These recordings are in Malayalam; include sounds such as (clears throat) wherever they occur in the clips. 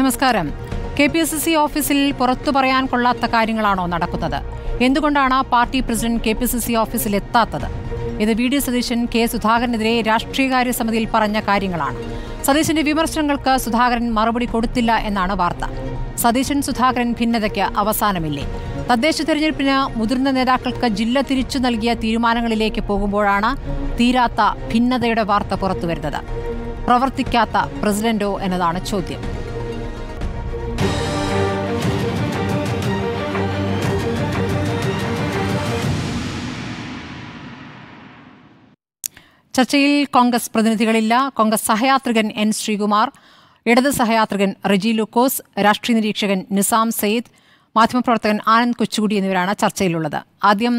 നമസ്കാരം കെ പി എസ് സി ഓഫീസിൽ പുറത്തു പറയാൻ കൊള്ളാത്ത കാര്യങ്ങളാണോ നടക്കുന്നത് എന്തുകൊണ്ടാണ് party president K P S C ഓഫീസിൽ എത്താത്തത് ഇത് വി ഡി സതീശൻ കെ സുധാകരനെതിരെ രാഷ്ട്രീയകാര്യ സമിതിയിൽ പറഞ്ഞ കാര്യങ്ങളാണ് സതീശന്റെ വിമർശനങ്ങൾക്ക് സുധാകരൻ മറുപടി കൊടുത്തില്ല എന്നാണ് വാർത്ത സതീശൻ സുധാകരൻ ഭിന്നതയ്ക്ക് അവസാനമില്ലേ തദ്ദേശ തെരഞ്ഞെടുപ്പിന് മുതിർന്ന നേതാക്കൾക്ക് ജില്ല തിരിച്ചു നൽകിയ തീരുമാനങ്ങളിലേക്ക് പോകുമ്പോഴാണ് തീരാത്ത ഭിന്നതയുടെ വാർത്ത പുറത്തുവരുന്നത് പ്രവർത്തിക്കാത്ത പ്രസിഡന്റോ എന്നതാണ് ചോദ്യം ചർച്ചയിൽ കോൺഗ്രസ് പ്രതിനിധികളില്ല കോൺഗ്രസ് സഹയാത്രികൻ എൻ ശ്രീകുമാർ ഇടത് സഹയാത്രികൻ റജി ലുക്കോസ് രാഷ്ട്രീയ നിരീക്ഷകൻ നിസാം സെയ്ദ് മാധ്യമപ്രവർത്തകൻ ആനന്ദ് കൊച്ചുകുടി എന്നിവരാണ് ചർച്ചയിലുള്ളത് ആദ്യം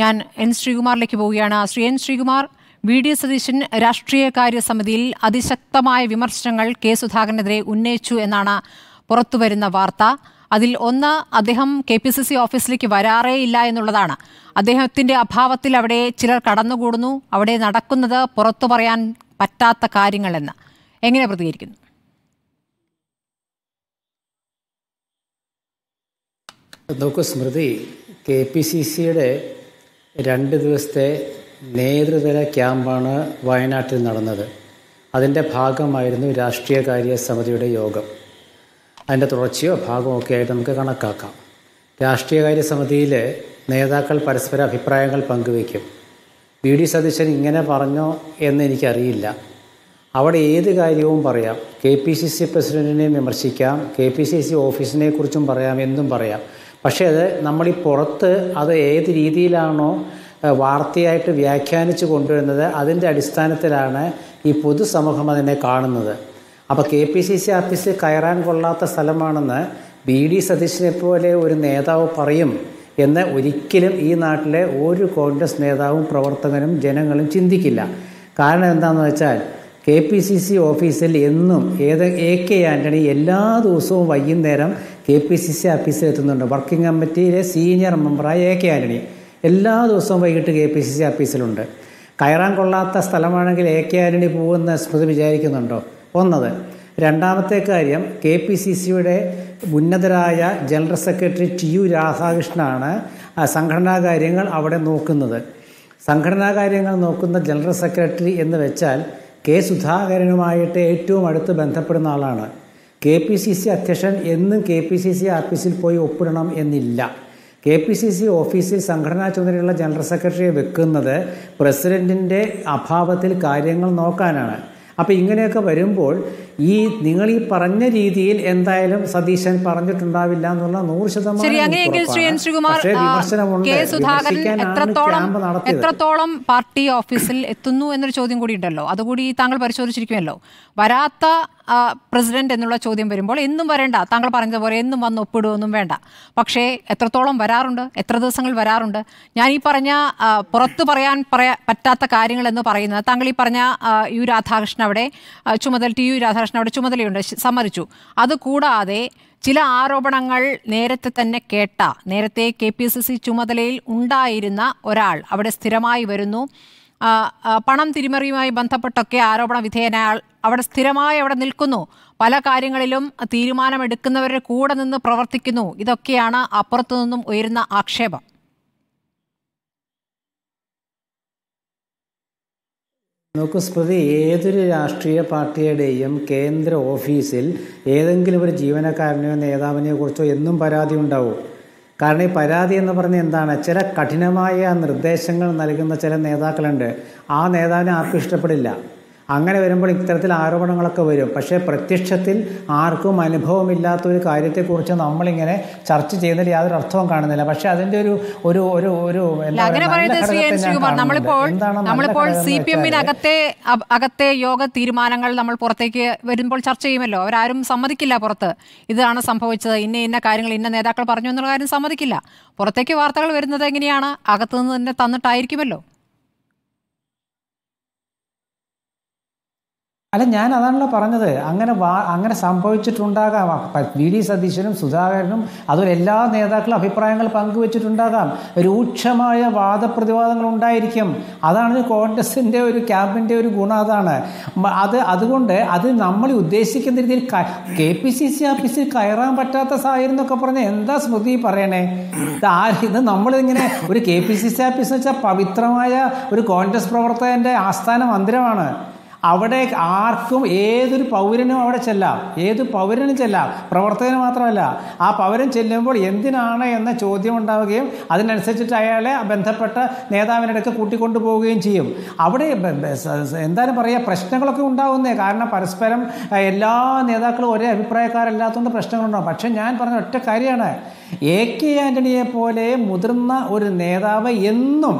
ഞാൻ എൻ ശ്രീകുമാറിലേക്ക് പോവുകയാണ് Shri N Sreekumar B D Satheesan രാഷ്ട്രീയകാര്യ സമിതിയിൽ അതിശക്തമായ വിമർശനങ്ങൾ കെ സുധാകരനെതിരെ ഉന്നയിച്ചു എന്നാണ് പുറത്തുവരുന്ന വാർത്ത അതിൽ ഒന്ന് അദ്ദേഹം കെ പി സി സി ഓഫീസിലേക്ക് വരാറേ ഇല്ല എന്നുള്ളതാണ് അദ്ദേഹത്തിൻ്റെ അഭാവത്തിൽ അവിടെ ചിലർ കടന്നുകൂടുന്നു അവിടെ നടക്കുന്നത് പുറത്തു പറയാൻ പറ്റാത്ത കാര്യങ്ങളെന്ന് എങ്ങനെ പ്രതികരിക്കുന്നു നമുക്ക് സ്മൃതി കെ പി സി സിയുടെ രണ്ട് ദിവസത്തെ നേതൃതല ക്യാമ്പാണ് വയനാട്ടിൽ നടന്നത് അതിൻ്റെ ഭാഗമായിരുന്നു രാഷ്ട്രീയകാര്യ കാര്യ സമിതിയുടെ യോഗം അതിൻ്റെ തുടർച്ചയോ ഭാഗമോ ഒക്കെ ആയിട്ട് നമുക്ക് കണക്കാക്കാം രാഷ്ട്രീയകാര്യ സമിതിയിൽ നേതാക്കൾ പരസ്പര അഭിപ്രായങ്ങൾ പങ്കുവയ്ക്കും വി ഡി സതീശൻ ഇങ്ങനെ പറഞ്ഞോ എന്ന് എനിക്കറിയില്ല അവിടെ ഏത് കാര്യവും പറയാം കെ പി സി സി പ്രസിഡൻറ്റിനെയും വിമർശിക്കാം കെ പി സി സി ഓഫീസിനെ കുറിച്ചും പറയാം എന്തും പറയാം പക്ഷേ അത് നമ്മളീ പുറത്ത് അത് ഏത് രീതിയിലാണോ വാർത്തയായിട്ട് വ്യാഖ്യാനിച്ച് കൊണ്ടുവരുന്നത് അതിൻ്റെ അടിസ്ഥാനത്തിലാണ് ഈ പൊതുസമൂഹം അതിനെ കാണുന്നത് അപ്പോൾ കെ പി സി സി ആഫീസിൽ കയറാൻ കൊള്ളാത്ത സ്ഥലമാണെന്ന് ബി ഡി സതീശനെ പോലെ ഒരു നേതാവ് പറയും എന്ന് ഒരിക്കലും ഈ നാട്ടിലെ ഒരു കോൺഗ്രസ് നേതാവും പ്രവർത്തകനും ജനങ്ങളും ചിന്തിക്കില്ല കാരണം എന്താണെന്ന് വെച്ചാൽ കെ പി സി സി ഓഫീസിൽ എന്നും ഏത് എ കെ ആൻ്റണി എല്ലാ ദിവസവും വൈകുന്നേരം കെ പി സി സി ഓഫീസിൽ എത്തുന്നുണ്ട് വർക്കിംഗ് കമ്മിറ്റിയിലെ സീനിയർ മെമ്പറായ എ കെ ആൻ്റണി എല്ലാ ദിവസവും വൈകിട്ട് കെ പി സി സി ഓഫീസിലുണ്ട് കയറാൻ കൊള്ളാത്ത സ്ഥലമാണെങ്കിൽ എ കെ ആൻ്റണി പോകുമെന്ന് സ്മൃതി വിചാരിക്കുന്നുണ്ടോ ഒന്നത് രണ്ടാമത്തെ കാര്യം കെ പി സി സിയുടെ ഉന്നതരായ ജനറൽ സെക്രട്ടറി ടി യു രാധാകൃഷ്ണനാണ് സംഘടനാ കാര്യങ്ങൾ അവിടെ നോക്കുന്നത് സംഘടനാ കാര്യങ്ങൾ നോക്കുന്ന ജനറൽ സെക്രട്ടറി എന്ന് വെച്ചാൽ കെ സുധാകരനുമായിട്ട് ഏറ്റവും അടുത്ത് ബന്ധപ്പെടുന്ന ആളാണ് കെ പി സി സി അധ്യക്ഷൻ എന്നും കെ പി സി സി ഓഫീസിൽ പോയി ഒപ്പിടണം എന്നില്ല കെ പി സി സി ഓഫീസിൽ സംഘടനാ ചുമതലയുള്ള ജനറൽ സെക്രട്ടറിയെ വെക്കുന്നത് പ്രസിഡന്റിൻ്റെ അഭാവത്തിൽ കാര്യങ്ങൾ നോക്കാനാണ് അപ്പോൾ ഇങ്ങനെയൊക്കെ വരുമ്പോൾ ഈ നിങ്ങൾ ഈ പറഞ്ഞ രീതിയിൽ എന്തായാലും സതീശൻ പറഞ്ഞിട്ടുണ്ടാവില്ല എന്നുള്ള നൂറ് ശതമാനം എത്രത്തോളം പാർട്ടി ഓഫീസിൽ എത്തുന്നു എന്നൊരു ചോദ്യം കൂടി ഉണ്ടല്ലോ അതുകൂടി താങ്കൾ പരിശോധിച്ചിരിക്കുമല്ലോ വരാത്ത പ്രസിഡന്റ് എന്നുള്ള ചോദ്യം വരുമ്പോൾ എന്നും വരേണ്ട താങ്കൾ പറഞ്ഞതുപോലെ എന്നും വന്ന് ഒപ്പിടുമൊന്നും വേണ്ട പക്ഷേ എത്രത്തോളം വരാറുണ്ട് എത്ര ദിവസങ്ങൾ വരാറുണ്ട് ഞാൻ ഈ പറഞ്ഞ പുറത്ത് പറയാൻ പറയാ പറ്റാത്ത കാര്യങ്ങൾ എന്ന് പറയുന്നത് താങ്കൾ ഈ പറഞ്ഞ യു രാധാകൃഷ്ണൻ അവിടെ ചുമതല ടി യു രാധാകൃഷ്ണൻ രാമകൃഷ്ണൻ അവിടെ ചുമതലയുണ്ട് സമ്മതിച്ചു അതുകൂടാതെ ചില ആരോപണങ്ങൾ നേരത്തെ തന്നെ കേട്ട നേരത്തെ കെ പി സി സി ചുമതലയിൽ ഉണ്ടായിരുന്ന ഒരാൾ അവിടെ സ്ഥിരമായി വരുന്നു പണം തിരിമറിയുമായി ബന്ധപ്പെട്ടൊക്കെ ആരോപണ വിധേയനായ അവിടെ സ്ഥിരമായി അവിടെ നിൽക്കുന്നു പല കാര്യങ്ങളിലും തീരുമാനമെടുക്കുന്നവരുടെ കൂടെ നിന്ന് പ്രവർത്തിക്കുന്നു ഇതൊക്കെയാണ് അപ്പുറത്തു നിന്നും ഉയരുന്ന ആക്ഷേപം നോക്കൂ സ്മൃതി ഏതൊരു രാഷ്ട്രീയ പാർട്ടിയുടെയും കേന്ദ്ര ഓഫീസിൽ ഏതെങ്കിലും ഒരു ജീവനക്കാരനെയോ നേതാവിനെയോ കുറിച്ചോ എന്നും പരാതി ഉണ്ടാവും കാരണം ഈ പരാതി എന്ന് പറഞ്ഞ എന്താണ് ചില കഠിനമായ നിർദ്ദേശങ്ങൾ നൽകുന്ന ചില നേതാക്കളുണ്ട് ആ നേതാവിനെ ആർക്കും ഇഷ്ടപ്പെടില്ല അങ്ങനെ വരുമ്പോൾ ഇത്തരത്തിൽ ആരോപണങ്ങളൊക്കെ വരും പക്ഷേ പ്രത്യക്ഷത്തിൽ ആർക്കും അനുഭവമില്ലാത്ത ഒരു കാര്യത്തെക്കുറിച്ച് നമ്മളിങ്ങനെ ചർച്ച ചെയ്യുന്നതിൽ യാതൊരു അർത്ഥവും കാണുന്നില്ല പക്ഷേ അതിൻ്റെ ഒരു ഒരു ഒരു ഒരു നമ്മളിപ്പോൾ സി പി എമ്മിനകത്തെ അകത്തെ യോഗ തീരുമാനങ്ങൾ നമ്മൾ പുറത്തേക്ക് വരുമ്പോൾ ചർച്ച ചെയ്യുമല്ലോ അവരാരും സമ്മതിക്കില്ല പുറത്ത് ഇതാണ് സംഭവിച്ചത് ഇന്ന ഇന്ന കാര്യങ്ങൾ ഇന്ന നേതാക്കൾ പറഞ്ഞു എന്നുള്ള കാര്യം സമ്മതിക്കില്ല പുറത്തേക്ക് വാർത്തകൾ വരുന്നത് എങ്ങനെയാണ് അകത്തുനിന്ന് തന്നെ തന്നിട്ടായിരിക്കുമല്ലോ അല്ല ഞാൻ അതാണല്ലോ പറഞ്ഞത് അങ്ങനെ വാ അങ്ങനെ സംഭവിച്ചിട്ടുണ്ടാകാം വി ഡി സതീശനും സുധാകരനും അതുപോലെ എല്ലാ നേതാക്കളും അഭിപ്രായങ്ങൾ പങ്കുവച്ചിട്ടുണ്ടാകാം രൂക്ഷമായ വാദപ്രതിവാദങ്ങൾ ഉണ്ടായിരിക്കും അതാണ് കോൺഗ്രസിൻ്റെ ഒരു ക്യാമ്പിൻ്റെ ഒരു ഗുണം അതാണ് അത് അതുകൊണ്ട് അത് നമ്മൾ ഉദ്ദേശിക്കുന്ന രീതിയിൽ കെ പി സി സി ഓഫീസിൽ കയറാൻ പറ്റാത്ത സാഹചര്യം എന്നൊക്കെ പറഞ്ഞാൽ എന്താ സ്മൃതി പറയണേ ഇത് ആ ഇത് നമ്മളിങ്ങനെ ഒരു K P C C office എന്ന് വെച്ചാൽ പവിത്രമായ ഒരു കോൺഗ്രസ് പ്രവർത്തകൻ്റെ ആസ്ഥാന മന്ദിരമാണ് അവിടെ ആർക്കും ഏതൊരു പൗരനും അവിടെ ചെല്ലാം ഏത് പൗരനും ചെല്ലാം പ്രവർത്തകന് മാത്രമല്ല ആ പൗരൻ ചെല്ലുമ്പോൾ എന്തിനാണ് എന്ന ചോദ്യം ഉണ്ടാവുകയും അതിനനുസരിച്ചിട്ട് അയാളെ ബന്ധപ്പെട്ട നേതാവിനടുക്ക് കൂട്ടിക്കൊണ്ടു പോവുകയും ചെയ്യും അവിടെ എന്തായാലും പറയുക പ്രശ്നങ്ങളൊക്കെ ഉണ്ടാവുന്നേ കാരണം പരസ്പരം എല്ലാ നേതാക്കളും ഒരേ അഭിപ്രായക്കാരല്ലാത്തതുകൊണ്ട് പ്രശ്നങ്ങളുണ്ടാവും പക്ഷെ ഞാൻ പറഞ്ഞ ഒറ്റ കാര്യമാണ് എ കെ ആൻ്റണിയെ പോലെ മുതിർന്ന ഒരു നേതാവ് എന്നും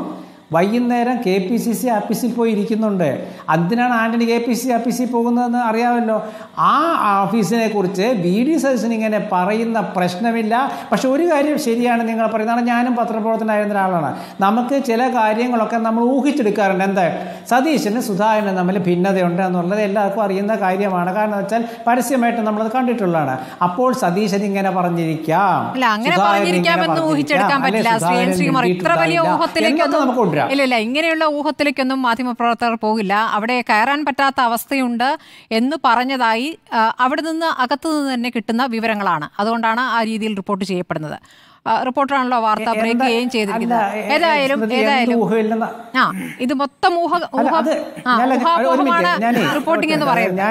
വൈകുന്നേരം കെ പി സി സി ആഫീസിൽ പോയി ഇരിക്കുന്നുണ്ട് അതിനാണ് Antony K P C C ആഫീസിൽ പോകുന്നതെന്ന് അറിയാമല്ലോ ആ ഓഫീസിനെ കുറിച്ച് ബി ഡി സജഷൻ ഇങ്ങനെ പറയുന്ന പ്രശ്നമില്ല പക്ഷെ ഒരു കാര്യം ശരിയാണ് നിങ്ങൾ പറയുന്നത് ഞാനും പത്രപ്രവർത്തനായിരുന്ന ഒരാളാണ് നമുക്ക് ചില കാര്യങ്ങളൊക്കെ നമ്മൾ ഊഹിച്ചെടുക്കാറുണ്ട് എന്താ സതീശന് സുധാകരന് തമ്മിൽ ഭിന്നതയുണ്ട് എന്നുള്ളത് എല്ലാവർക്കും അറിയുന്ന കാര്യമാണ് കാരണം വെച്ചാൽ പരസ്യമായിട്ട് നമ്മളത് കണ്ടിട്ടുള്ളതാണ് അപ്പോൾ സതീശൻ ഇങ്ങനെ പറഞ്ഞിരിക്കാം സുധാകരൻ ഇങ്ങനെ പറഞ്ഞിരിക്കാം നമുക്ക് കൊണ്ടുവരാം ഇല്ല ഇല്ല ഇങ്ങനെയുള്ള ഊഹത്തിലേക്കൊന്നും മാധ്യമപ്രവർത്തകർ പോകില്ല അവിടെ കയറാൻ പറ്റാത്ത അവസ്ഥയുണ്ട് എന്ന് പറഞ്ഞതായി അവിടെ നിന്ന് അകത്തു നിന്ന് തന്നെ കിട്ടുന്ന വിവരങ്ങളാണ് അതുകൊണ്ടാണ് ആ രീതിയിൽ റിപ്പോർട്ട് ചെയ്യപ്പെടുന്നത് റിപ്പോർട്ടറാണല്ലോ വാർത്ത ബ്രേക്ക് ചെയ്യുകയും ചെയ്തിരിക്കുന്നത് ഏതായാലും ഏതായാലും ആ ഇത് മൊത്തം ഊഹ ഊഹ ഊഹാപോഹമാണ് റിപ്പോർട്ടിംഗ് എന്ന് പറയുന്നത്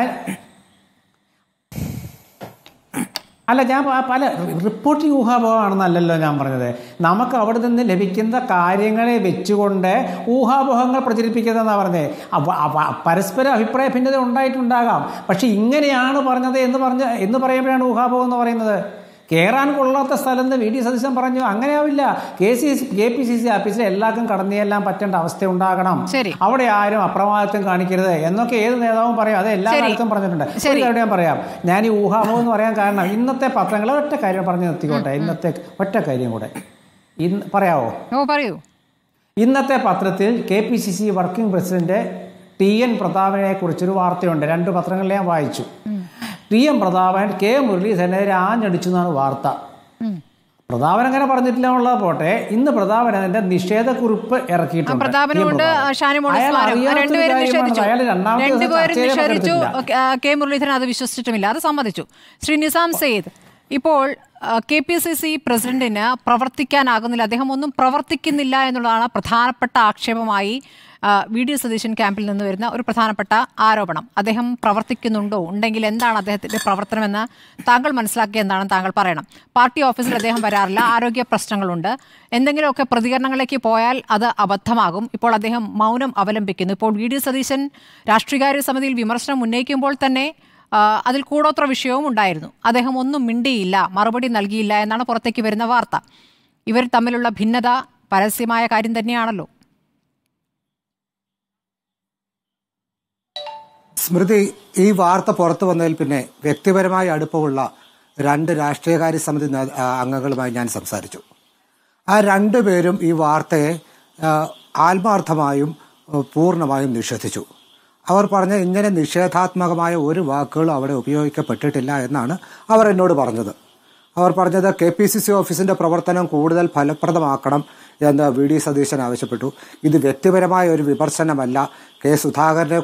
അല്ല ഞാൻ പല റിപ്പോർട്ടിംഗ് ഊഹാപോഹമാണെന്നല്ലല്ലോ ഞാൻ പറഞ്ഞത് നമുക്ക് അവിടെ നിന്ന് ലഭിക്കുന്ന കാര്യങ്ങളെ വെച്ചുകൊണ്ട് ഊഹാപോഹങ്ങൾ പ്രചരിപ്പിക്കുന്നതെന്നാണ് പറഞ്ഞത് പരസ്പര അഭിപ്രായ ഭിന്നത ഉണ്ടായിട്ടുണ്ടാകാം പക്ഷേ ഇങ്ങനെയാണ് പറഞ്ഞത് എന്ന് പറഞ്ഞ എന്ന് പറയുമ്പോഴാണ് ഊഹാപോഹം എന്ന് പറയുന്നത് കയറാൻ കൊള്ളാത്ത സ്ഥലത്ത് വി ഡി സതീശൻ പറഞ്ഞു അങ്ങനെയാവില്ല K C K P C C ആഫീസിൽ എല്ലാവർക്കും കടന്നിയെല്ലാം പറ്റേണ്ട അവസ്ഥ ഉണ്ടാകണം അവിടെ ആരും അപ്രമാദിത്വം കാണിക്കരുത് എന്നൊക്കെ ഏത് നേതാവും പറയും അത് എല്ലാ കാലത്തും പറഞ്ഞിട്ടുണ്ട് അവിടെ ഞാൻ പറയാം ഞാൻ ഈ ഊഹാമോ എന്ന് പറയാൻ കാരണം ഇന്നത്തെ പത്രങ്ങൾ ഒറ്റ കാര്യം പറഞ്ഞു നിർത്തിക്കോട്ടെ ഇന്നത്തെ ഒറ്റ കാര്യം കൂടെ ഇന്ന് പറയാവോ പറയൂ ഇന്നത്തെ പത്രത്തിൽ K P C C working president T N പ്രതാപനെ കുറിച്ചൊരു വാർത്തയുണ്ട് രണ്ട് പത്രങ്ങളിൽ ഞാൻ വായിച്ചു ടി എം പ്രതാപൻ കെ മുരളി സെനേരെ ആഞ്ഞടിച്ചു എന്നാണ് വാർത്ത പ്രതാപൻ അങ്ങനെ പറഞ്ഞിട്ടില്ല എന്നുള്ളത് പോട്ടെ ഇന്ന് പ്രതാപൻ അതിന്റെ നിഷേധക്കുറിപ്പ് ഇറക്കിയിട്ടുണ്ട് കെ അത് സമ്മതിച്ചു ശ്രീ നിസാം സെയ്ദ് ഇപ്പോൾ കെ പി സി സി പ്രസിഡന്റിന് പ്രവർത്തിക്കാനാകുന്നില്ല അദ്ദേഹം ഒന്നും പ്രവർത്തിക്കുന്നില്ല എന്നുള്ളതാണ് പ്രധാനപ്പെട്ട ആക്ഷേപമായി വി ഡി സതീശൻ ക്യാമ്പിൽ നിന്ന് വരുന്ന ഒരു പ്രധാനപ്പെട്ട ആരോപണം അദ്ദേഹം പ്രവർത്തിക്കുന്നുണ്ടോ ഉണ്ടെങ്കിൽ എന്താണ് അദ്ദേഹത്തിന്റെ പ്രവർത്തനമെന്ന് താങ്കൾ മനസ്സിലാക്കിയ എന്താണ് താങ്കൾ പറയണം പാർട്ടി ഓഫീസിൽ അദ്ദേഹം വരാറില്ല ആരോഗ്യ പ്രശ്നങ്ങളുണ്ട് എന്തെങ്കിലുമൊക്കെ പ്രതികരണങ്ങളിലേക്ക് പോയാൽ അത് അബദ്ധമാകും ഇപ്പോൾ അദ്ദേഹം മൗനം അവലംബിക്കുന്നു ഇപ്പോൾ വി ഡി സതീശൻ രാഷ്ട്രീയകാര്യ സമിതിയിൽ വിമർശനം ഉന്നയിക്കുമ്പോൾ തന്നെ അതിൽ കൂടോത്ര വിഷയവും ഉണ്ടായിരുന്നു അദ്ദേഹം ഒന്നും മിണ്ടിയില്ല മറുപടി നൽകിയില്ല എന്നാണ് പുറത്തേക്ക് വരുന്ന വാർത്ത ഇവർ തമ്മിലുള്ള ഭിന്നത പരസ്യമായ കാര്യം തന്നെയാണല്ലോ സ്മൃതി ഈ വാർത്ത പുറത്തു വന്നതിൽ പിന്നെ വ്യക്തിപരമായ അടുപ്പമുള്ള രണ്ട് രാഷ്ട്രീയകാര്യ സമിതി അംഗങ്ങളുമായി ഞാൻ സംസാരിച്ചു ആ രണ്ടു പേരും ഈ വാർത്തയെ ആത്മാർത്ഥമായും പൂർണ്ണമായും നിഷേധിച്ചു അവർ പറഞ്ഞ ഇങ്ങനെ നിഷേധാത്മകമായ ഒരു വാക്കുകളും അവിടെ ഉപയോഗിക്കപ്പെട്ടിട്ടില്ല എന്നാണ് അവർ എന്നോട് പറഞ്ഞത് അവർ പറഞ്ഞത് കെ പി സി സി ഓഫീസിൻ്റെ പ്രവർത്തനം കൂടുതൽ ഫലപ്രദമാക്കണം എന്ന് വി ഡി സതീശൻ ആവശ്യപ്പെട്ടു ഇത് വ്യക്തിപരമായ ഒരു വിമർശനമല്ല കെ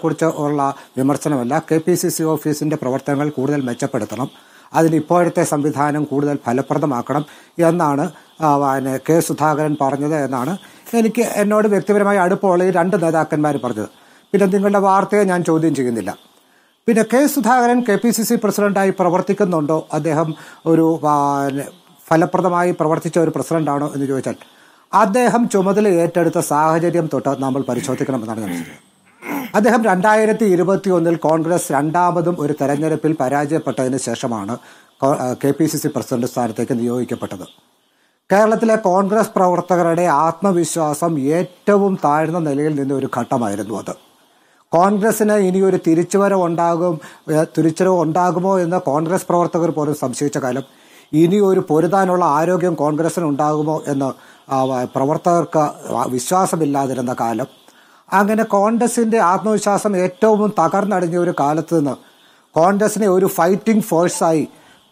കുറിച്ച് ഉള്ള വിമർശനമല്ല കെ പി സി സി ഓഫീസിന്റെ പ്രവർത്തനങ്ങൾ കൂടുതൽ മെച്ചപ്പെടുത്തണം അതിന് ഇപ്പോഴത്തെ സംവിധാനം കൂടുതൽ ഫലപ്രദമാക്കണം എന്നാണ് കെ സുധാകരൻ പറഞ്ഞത് എന്നാണ് എനിക്ക് എന്നോട് വ്യക്തിപരമായി അടുപ്പമുള്ള ഈ രണ്ട് നേതാക്കന്മാർ പറഞ്ഞത് പിന്നെ നിങ്ങളുടെ വാർത്തയെ ഞാൻ ചോദ്യം ചെയ്യുന്നില്ല പിന്നെ K Sudhakaran K P C C പ്രസിഡന്റായി പ്രവർത്തിക്കുന്നുണ്ടോ അദ്ദേഹം ഒരു ഫലപ്രദമായി പ്രവർത്തിച്ച ഒരു പ്രസിഡന്റാണോ എന്ന് ചോദിച്ചാൽ അദ്ദേഹം ചുമതല ഏറ്റെടുത്ത സാഹചര്യം തൊട്ട് നമ്മൾ പരിശോധിക്കണമെന്നാണ് ഞാൻ അദ്ദേഹം രണ്ടായിരത്തി ഇരുപത്തി ഒന്നിൽ കോൺഗ്രസ് രണ്ടാമതും ഒരു തെരഞ്ഞെടുപ്പിൽ പരാജയപ്പെട്ടതിന് ശേഷമാണ് K P C C president സ്ഥാനത്തേക്ക് നിയോഗിക്കപ്പെട്ടത് കേരളത്തിലെ കോൺഗ്രസ് പ്രവർത്തകരുടെ ആത്മവിശ്വാസം ഏറ്റവും താഴ്ന്ന നിലയിൽ നിന്ന് ഒരു ഘട്ടമായിരുന്നു അത് കോൺഗ്രസിന് ഒരു തിരിച്ചുവരവ് ഉണ്ടാകും തിരിച്ചുവരവ് ഉണ്ടാകുമോ എന്ന് കോൺഗ്രസ് പ്രവർത്തകർ പോലും സംശയിച്ച കാലം ഇനി ഒരു പൊരുതാനുള്ള ആരോഗ്യം കോൺഗ്രസിന് ഉണ്ടാകുമോ എന്ന് പ്രവർത്തകർക്ക് വിശ്വാസമില്ലാതിരുന്ന കാലം അങ്ങനെ കോൺഗ്രസിൻ്റെ ആത്മവിശ്വാസം ഏറ്റവും തകർന്നടിഞ്ഞ ഒരു കാലത്ത് നിന്ന് കോൺഗ്രസിനെ ഒരു ഫൈറ്റിംഗ് ഫോഴ്സായി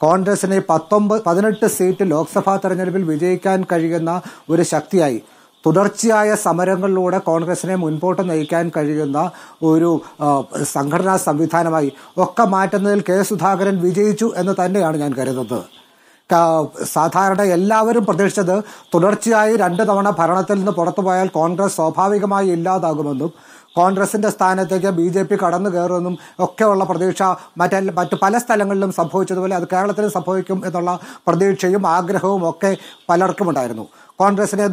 കോൺഗ്രസിനെ പത്തൊമ്പത് പതിനെട്ട് സീറ്റ് ലോക്സഭാ തെരഞ്ഞെടുപ്പിൽ വിജയിക്കാൻ കഴിയുന്ന ഒരു ശക്തിയായി തുടർച്ചയായ സമരങ്ങളിലൂടെ കോൺഗ്രസിനെ മുൻപോട്ട് നയിക്കാൻ കഴിയുന്ന ഒരു സംഘടനാ സംവിധാനമായി ഒക്കെ മാറ്റുന്നതിൽ കെ സുധാകരൻ വിജയിച്ചു എന്ന് തന്നെയാണ് ഞാൻ കരുതുന്നത് സാധാരണ എല്ലാവരും പ്രതീക്ഷിച്ചത് തുടർച്ചയായി രണ്ട് തവണ ഭരണത്തിൽ നിന്ന് പുറത്തു പോയാൽ കോൺഗ്രസ് സ്വാഭാവികമായി ഇല്ലാതാകുമെന്നും കോൺഗ്രസിന്റെ സ്ഥാനത്തേക്ക് ബി ജെ പി കടന്നു കയറുമെന്നും ഒക്കെയുള്ള പ്രതീക്ഷ മറ്റ മറ്റ് പല സ്ഥലങ്ങളിലും സംഭവിച്ചതുപോലെ അത് കേരളത്തിലും സംഭവിക്കും എന്നുള്ള പ്രതീക്ഷയും ആഗ്രഹവും ഒക്കെ പലർക്കും ഉണ്ടായിരുന്നു കോൺഗ്രസിനെ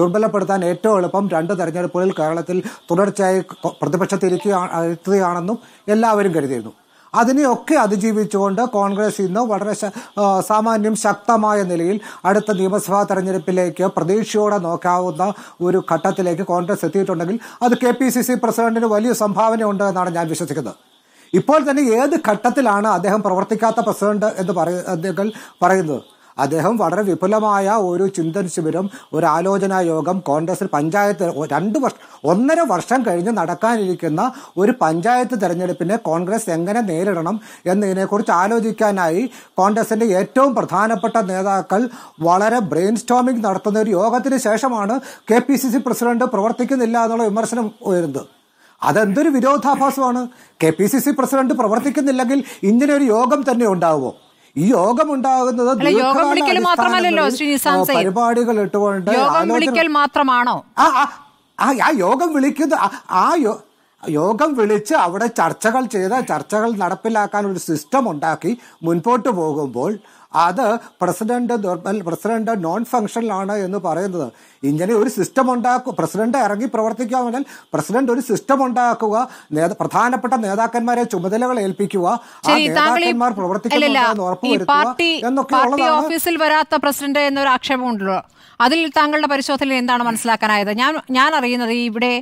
ദുർബലപ്പെടുത്താൻ ഏറ്റവും എളുപ്പം രണ്ട് തെരഞ്ഞെടുപ്പുകളിൽ കേരളത്തിൽ തുടർച്ചയായി പ്രതിപക്ഷത്തിരിക്കുകയാണെന്നും എല്ലാവരും കരുതിയിരുന്നു അതിനെയൊക്കെ അതിജീവിച്ചുകൊണ്ട് കോൺഗ്രസ് ഇന്ന് വളരെ സാമാന്യം ശക്തമായ നിലയിൽ അടുത്ത നിയമസഭാ തെരഞ്ഞെടുപ്പിലേക്ക് പ്രതീക്ഷയോടെ നോക്കാവുന്ന ഒരു ഘട്ടത്തിലേക്ക് കോൺഗ്രസ് എത്തിയിട്ടുണ്ടെങ്കിൽ അത് കെ പി സി സി പ്രസിഡന്റിന് വലിയ ഉണ്ട് എന്നാണ് ഞാൻ വിശ്വസിക്കുന്നത് ഇപ്പോൾ തന്നെ ഏത് ഘട്ടത്തിലാണ് അദ്ദേഹം പ്രവർത്തിക്കാത്ത പ്രസിഡന്റ് എന്ന് പറയുന്നത് അദ്ദേഹം വളരെ വിപുലമായ ഒരു ചിന്തൻ ശിബിരം ഒരു ആലോചനാ യോഗം കോൺഗ്രസിൽ പഞ്ചായത്ത് രണ്ട് വർഷം ഒന്നര വർഷം കഴിഞ്ഞ് നടക്കാനിരിക്കുന്ന ഒരു പഞ്ചായത്ത് തെരഞ്ഞെടുപ്പിനെ കോൺഗ്രസ് എങ്ങനെ നേരിടണം എന്നതിനെക്കുറിച്ച് ആലോചിക്കാനായി കോൺഗ്രസിൻ്റെ ഏറ്റവും പ്രധാനപ്പെട്ട നേതാക്കൾ വളരെ ബ്രെയിൻ സ്റ്റോമിംഗ് നടത്തുന്ന ഒരു യോഗത്തിന് ശേഷമാണ് K P C C president പ്രവർത്തിക്കുന്നില്ല എന്നുള്ള വിമർശനം ഉയരുന്നത് അതെന്തൊരു വിരോധാഭാസമാണ് K P C C president പ്രവർത്തിക്കുന്നില്ലെങ്കിൽ ഇങ്ങനെ ഒരു യോഗം തന്നെ ഉണ്ടാവുമോ ഈ യോഗം ഉണ്ടാകുന്നത് യോഗം വിളിക്കൽ മാത്രമല്ലല്ലോ പരിപാടികൾ ഇട്ടുകൊണ്ട് യോഗം വിളിക്കൽ മാത്രമാണോ ആ യോഗം വിളിക്കുന്ന ആ യോഗം വിളിച്ച് അവിടെ ചർച്ചകൾ ചെയ്ത് ചർച്ചകൾ നടപ്പിലാക്കാൻ ഒരു സിസ്റ്റം ഉണ്ടാക്കി മുൻപോട്ട് പോകുമ്പോൾ അത് പ്രസിഡന്റ് പ്രസിഡന്റ് നോൺ ആണ് എന്ന് പറയുന്നത് ഇങ്ങനെ ഒരു സിസ്റ്റം ഉണ്ടാക്കുക പ്രസിഡന്റ് ഇറങ്ങി പ്രവർത്തിക്കാൻ പ്രസിഡന്റ് ഒരു സിസ്റ്റം ഉണ്ടാക്കുക പ്രധാനപ്പെട്ട നേതാക്കന്മാരെ ചുമതലകൾ ഏൽപ്പിക്കുക ആ എന്നൊക്കെ ഓഫീസിൽ വരാത്ത പ്രസിഡന്റ് എന്നൊരു ആക്ഷേപമുണ്ടല്ലോ അതിൽ താങ്കളുടെ പരിശോധനയിൽ എന്താണ് മനസ്സിലാക്കാനായത് ഞാൻ ഞാൻ അറിയുന്നത് ഇവിടെ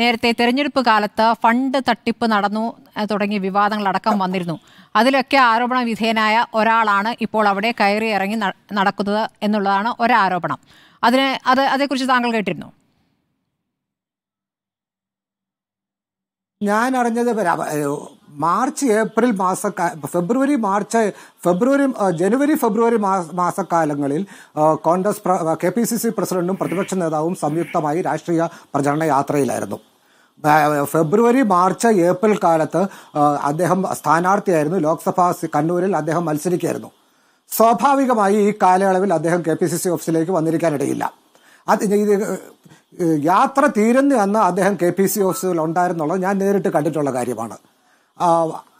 നേരത്തെ തെരഞ്ഞെടുപ്പ് കാലത്ത് ഫണ്ട് തട്ടിപ്പ് നടന്നു തുടങ്ങിയ വിവാദങ്ങളടക്കം വന്നിരുന്നു അതിലൊക്കെ ആരോപണ വിധേയനായ ഒരാളാണ് ഇപ്പോൾ അവിടെ കയറി ഇറങ്ങി നടക്കുന്നത് എന്നുള്ളതാണ് ഒരാരോപണം അതിന് അത് അതേക്കുറിച്ച് താങ്കൾ കേട്ടിരുന്നു ഞാൻ അറിഞ്ഞത് മാർച്ച് ഏപ്രിൽ മാസ ഫെബ്രുവരി മാർച്ച് ഫെബ്രുവരി ജനുവരി ഫെബ്രുവരി മാസക്കാലങ്ങളിൽ Congress K P C C പ്രസിഡന്റും പ്രതിപക്ഷ നേതാവും സംയുക്തമായി രാഷ്ട്രീയ പ്രചരണ യാത്രയിലായിരുന്നു ഫെബ്രുവരി മാർച്ച് ഏപ്രിൽ കാലത്ത് അദ്ദേഹം സ്ഥാനാർത്ഥിയായിരുന്നു ലോക്സഭാ കണ്ണൂരിൽ അദ്ദേഹം മത്സരിക്കുകയായിരുന്നു സ്വാഭാവികമായി ഈ കാലയളവിൽ അദ്ദേഹം കെ പി സി സി ഓഫീസിലേക്ക് വന്നിരിക്കാനിടയില്ല അത് യാത്ര തീരുന്ന അന്ന് അദ്ദേഹം കെ പി സി ഓഫീസിൽ ഉണ്ടായിരുന്നുള്ളത് ഞാൻ നേരിട്ട് കണ്ടിട്ടുള്ള കാര്യമാണ്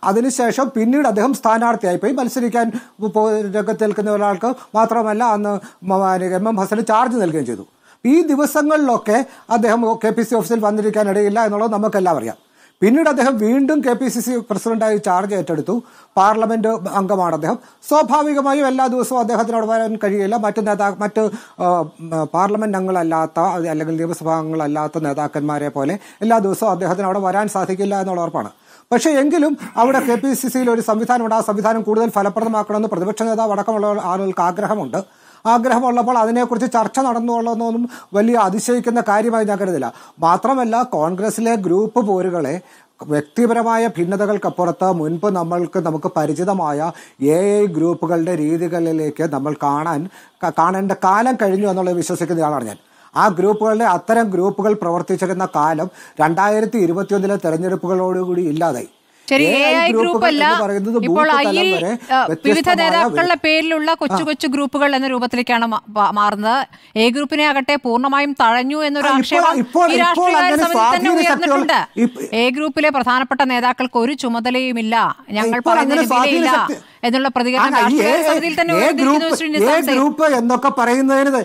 അതിനുശേഷം പിന്നീട് അദ്ദേഹം സ്ഥാനാർത്ഥിയായി പോയി മത്സരിക്കാൻ രംഗത്ത് നിൽക്കുന്ന ഒരാൾക്ക് മാത്രമല്ല അന്ന് എം എം ഹസന് ചാർജ് നൽകുകയും ചെയ്തു ഈ ദിവസങ്ങളിലൊക്കെ അദ്ദേഹം കെ പി സി ഓഫീസിൽ വന്നിരിക്കാനിടയില്ല എന്നുള്ളത് നമുക്കെല്ലാം അറിയാം പിന്നീട് അദ്ദേഹം വീണ്ടും കെ പി സി സി പ്രസിഡന്റായി ചാർജ് ഏറ്റെടുത്തു പാർലമെന്റ് അംഗമാണ് അദ്ദേഹം സ്വാഭാവികമായും എല്ലാ ദിവസവും അദ്ദേഹത്തിന് അവിടെ വരാൻ കഴിയില്ല മറ്റ് നേതാ മറ്റ് പാർലമെന്റ് അംഗങ്ങളല്ലാത്ത അല്ലെങ്കിൽ നിയമസഭാ നേതാക്കന്മാരെ പോലെ എല്ലാ ദിവസവും അദ്ദേഹത്തിന് അവിടെ വരാൻ സാധിക്കില്ല എന്നുള്ള ഉറപ്പാണ് പക്ഷേ എങ്കിലും അവിടെ കെ പി സി സിയിൽ ഒരു ഉണ്ട് ആ സംവിധാനം കൂടുതൽ ഫലപ്രദമാക്കണമെന്ന് പ്രതിപക്ഷ നേതാവ് അടക്കമുള്ള ആളുകൾക്ക് ആഗ്രഹമുണ്ട് ആഗ്രഹമുള്ളപ്പോൾ അതിനെക്കുറിച്ച് ചർച്ച നടന്നുകൊള്ളുന്നതൊന്നും വലിയ അതിശയിക്കുന്ന കാര്യമായി ഞാൻ കരുതില്ല മാത്രമല്ല കോൺഗ്രസിലെ ഗ്രൂപ്പ് പോരുകളെ വ്യക്തിപരമായ ഭിന്നതകൾക്കപ്പുറത്ത് മുൻപ് നമ്മൾക്ക് നമുക്ക് പരിചിതമായ എ ഐ ഗ്രൂപ്പുകളുടെ രീതികളിലേക്ക് നമ്മൾ കാണാൻ കാണേണ്ട കാലം കഴിഞ്ഞു എന്നുള്ള വിശ്വസിക്കുന്നയാളാണ് ഞാൻ ആ ഗ്രൂപ്പുകളിലെ അത്തരം ഗ്രൂപ്പുകൾ പ്രവർത്തിച്ചിരുന്ന കാലം രണ്ടായിരത്തി ഇരുപത്തിയൊന്നിലെ തെരഞ്ഞെടുപ്പുകളോടുകൂടി ഇല്ലാതായി ശരി എ ഐ ഗ്രൂപ്പ് അല്ല ഇപ്പോൾ ഐയിൽ വിവിധ നേതാക്കളുടെ പേരിലുള്ള കൊച്ചു കൊച്ചു ഗ്രൂപ്പുകൾ എന്ന രൂപത്തിലേക്കാണ് മാറുന്നത് എ ഗ്രൂപ്പിനെ ആകട്ടെ പൂർണ്ണമായും തഴഞ്ഞു എന്നൊരു ആക്ഷേപം തന്നെ എ ഗ്രൂപ്പിലെ പ്രധാനപ്പെട്ട നേതാക്കൾക്ക് ഒരു ചുമതലയുമില്ല ഞങ്ങൾ പറഞ്ഞില്ല എന്നുള്ള പ്രതികരണം രാഷ്ട്രീയ സമിതിയിൽ തന്നെ ഗ്രൂപ്പ് എന്നൊക്കെ പറയുന്നതിന്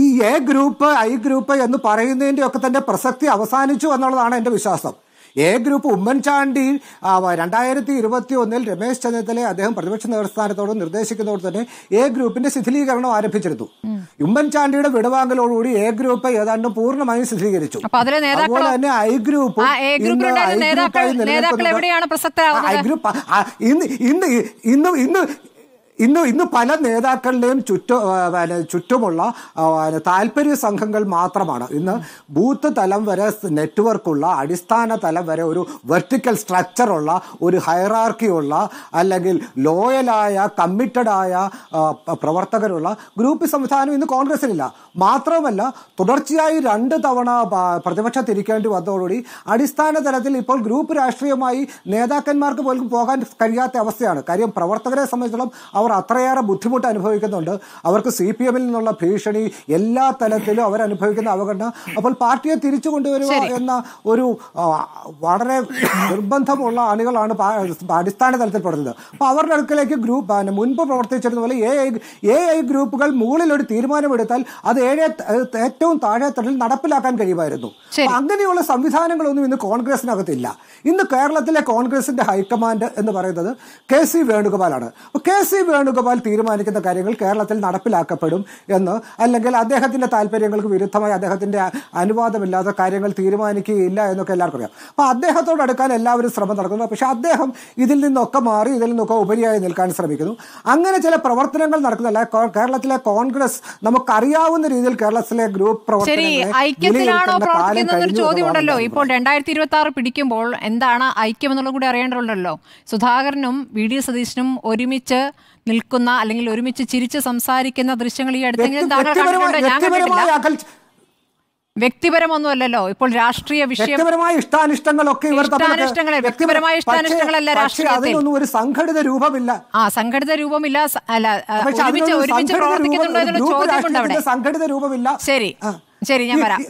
ഈ എ ഗ്രൂപ്പ് ഐ ഗ്രൂപ്പ് എന്ന് പറയുന്നതിൻ്റെ ഒക്കെ തന്നെ പ്രസക്തി അവസാനിച്ചു എന്നുള്ളതാണ് എൻ്റെ വിശ്വാസം എ ഗ്രൂപ്പ് ഉമ്മൻചാണ്ടി രണ്ടായിരത്തി ഇരുപത്തി ഒന്നിൽ രമേശ് ചെന്നിത്തല അദ്ദേഹം പ്രതിപക്ഷ നേതൃസ്ഥാനത്തോട് നിർദ്ദേശിക്കുന്നതോട് തന്നെ എ ഗ്രൂപ്പിന്റെ ശിഥിലീകരണം ആരംഭിച്ചിരുന്നു ഉമ്മൻചാണ്ടിയുടെ വിടവാങ്ങലോടുകൂടി എ ഗ്രൂപ്പ് ഏതാണ്ടും പൂർണ്ണമായും ശിഥിലീകരിച്ചു അതുപോലെ തന്നെ ഐ ഗ്രൂപ്പ് ഇന്ന് ഇന്ന് ഇന്ന് ഇന്ന് ഇന്ന് പല നേതാക്കളുടെയും ചുറ്റ ചുറ്റുമുള്ള താല്പര്യ സംഘങ്ങൾ മാത്രമാണ് ഇന്ന് ബൂത്ത് തലം വരെ നെറ്റ്വർക്കുള്ള അടിസ്ഥാന തലം വരെ ഒരു വെർട്ടിക്കൽ സ്ട്രക്ചറുള്ള ഒരു ഹൈറാർക്കിയുള്ള അല്ലെങ്കിൽ ലോയലായ കമ്മിറ്റഡായ പ്രവർത്തകരുള്ള ഗ്രൂപ്പ് സംവിധാനം ഇന്ന് കോൺഗ്രസിലില്ല മാത്രമല്ല തുടർച്ചയായി രണ്ട് തവണ പ്രതിപക്ഷത്തിരിക്കേണ്ടി വന്നതോടുകൂടി അടിസ്ഥാന തലത്തിൽ ഇപ്പോൾ ഗ്രൂപ്പ് രാഷ്ട്രീയമായി നേതാക്കന്മാർക്ക് പോലും പോകാൻ കഴിയാത്ത അവസ്ഥയാണ് കാര്യം പ്രവർത്തകരെ സംബന്ധിച്ചിടത്തോളം അവർ അത്രയേറെ ബുദ്ധിമുട്ട് അനുഭവിക്കുന്നുണ്ട് അവർക്ക് സി പി എമ്മിൽ നിന്നുള്ള ഭീഷണി എല്ലാ തലത്തിലും അവരനുഭവിക്കുന്ന അവഗണന അപ്പോൾ പാർട്ടിയെ തിരിച്ചു കൊണ്ടുവരിക എന്ന ഒരു വളരെ നിർബന്ധമുള്ള ആളുകളാണ് അടിസ്ഥാന തലത്തിൽ പറഞ്ഞത് അപ്പോൾ അവരുടെ അടുക്കലേക്ക് ഗ്രൂപ്പ് മുൻപ് പ്രവർത്തിച്ചിരുന്ന പോലെ എ ഐ ഗ്രൂപ്പുകൾ മുകളിൽ ഒരു തീരുമാനമെടുത്താൽ അത് ഏറ്റവും താഴെ തലത്തിൽ നടപ്പിലാക്കാൻ കഴിയുമായിരുന്നു അങ്ങനെയുള്ള സംവിധാനങ്ങളൊന്നും ഇന്ന് കോൺഗ്രസിനകത്തില്ല ഇന്ന് കേരളത്തിലെ കോൺഗ്രസിന്റെ ഹൈക്കമാൻഡ് എന്ന് പറയുന്നത് കെ സി വേണുഗോപാലാണ് കെ സി വേണുഗോപാൽ തീരുമാനിക്കുന്ന കാര്യങ്ങൾ കേരളത്തിൽ നടപ്പിലാക്കപ്പെടും എന്ന് അല്ലെങ്കിൽ അദ്ദേഹത്തിന്റെ താല്പര്യങ്ങൾക്ക് വിരുദ്ധമായി അദ്ദേഹത്തിന്റെ അനുവാദമില്ലാത്ത കാര്യങ്ങൾ തീരുമാനിക്കുകയില്ല എന്നൊക്കെ എല്ലാവർക്കും അറിയാം അപ്പോൾ അദ്ദേഹത്തോട് അടുക്കാൻ എല്ലാവരും ശ്രമം നടക്കുന്നു പക്ഷെ അദ്ദേഹം ഇതിൽ നിന്നൊക്കെ മാറി ഇതിൽ നിന്നൊക്കെ ഉപരിയായി നിൽക്കാൻ ശ്രമിക്കുന്നു അങ്ങനെ ചില പ്രവർത്തനങ്ങൾ നടക്കുന്നില്ല കേരളത്തിലെ കോൺഗ്രസ് നമുക്കറിയാവുന്ന രീതിയിൽ കേരളത്തിലെ ഗ്രൂപ്പ് ചോദ്യമുണ്ടല്ലോ ഇപ്പോൾ രണ്ടായിരത്തി ഇരുപത്തി ആറ് പിടിക്കുമ്പോൾ എന്താണ് ഐക്യം എന്നുള്ളത് കൂടി അറിയേണ്ടതുണ്ടല്ലോ സുധാകരനും വി ഡി സതീശനും ഒരുമിച്ച് നിൽക്കുന്ന അല്ലെങ്കിൽ ഒരുമിച്ച് ചിരിച്ച് സംസാരിക്കുന്ന ദൃശ്യങ്ങൾ ഈ അടുത്തെങ്കിലും ഞാൻ വ്യക്തിപരമൊന്നുമല്ലല്ലോ ഇപ്പോൾ രാഷ്ട്രീയ വിഷയം ഇഷ്ടാനിഷ്ടങ്ങളൊക്കെ വ്യക്തിപരമായ ഒരു സംഘടിത രൂപമില്ല ആ സംഘടിത രൂപമില്ല അല്ല ഒരുമിച്ച് പ്രവർത്തിക്കുന്നുണ്ടോ എന്നുള്ള ചോദ്യമുണ്ട് അവിടെ സംഘടിത രൂപമില്ല ശരി ശരി ഞാൻ വരാം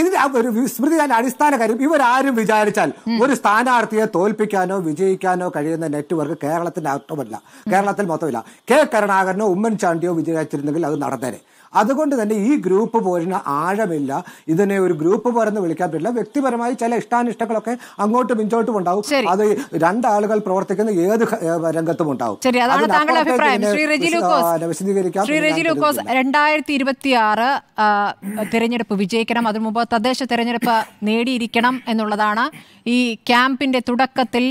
ഇതിന്റെ ഒരു സ്മൃതി അടിസ്ഥാന കാര്യം ഇവരാരും വിചാരിച്ചാൽ ഒരു സ്ഥാനാർത്ഥിയെ തോൽപ്പിക്കാനോ വിജയിക്കാനോ കഴിയുന്ന നെറ്റ്വർക്ക് കേരളത്തിന്റെ അർത്ഥമല്ല കേരളത്തിൽ മൊത്തമില്ല കെ കരുണാകരനോ ഉമ്മൻചാണ്ടിയോ വിജയിച്ചിരുന്നെങ്കിൽ അത് നടന്നേനെ അതുകൊണ്ട് തന്നെ ഈ ഗ്രൂപ്പ് പോരിന് ആഴമില്ല ഇതിനെ ഒരു ഗ്രൂപ്പ് പോരെന്ന് വിളിക്കാൻ പറ്റില്ല വ്യക്തിപരമായി ചില ഇഷ്ടാനിഷ്ടങ്ങളൊക്കെ അങ്ങോട്ടും ഇഞ്ചോട്ടും ഉണ്ടാവും അത് രണ്ടാളുകൾ പ്രവർത്തിക്കുന്ന ഏത് രംഗത്തും ഉണ്ടാവും രണ്ടായിരത്തി ഇരുപത്തി ആറ് തിരഞ്ഞെടുപ്പ് വിജയിക്കണം അതിനു മുമ്പ് തദ്ദേശ തിരഞ്ഞെടുപ്പ് നേടിയിരിക്കണം എന്നുള്ളതാണ് ഈ ക്യാമ്പിന്റെ തുടക്കത്തിൽ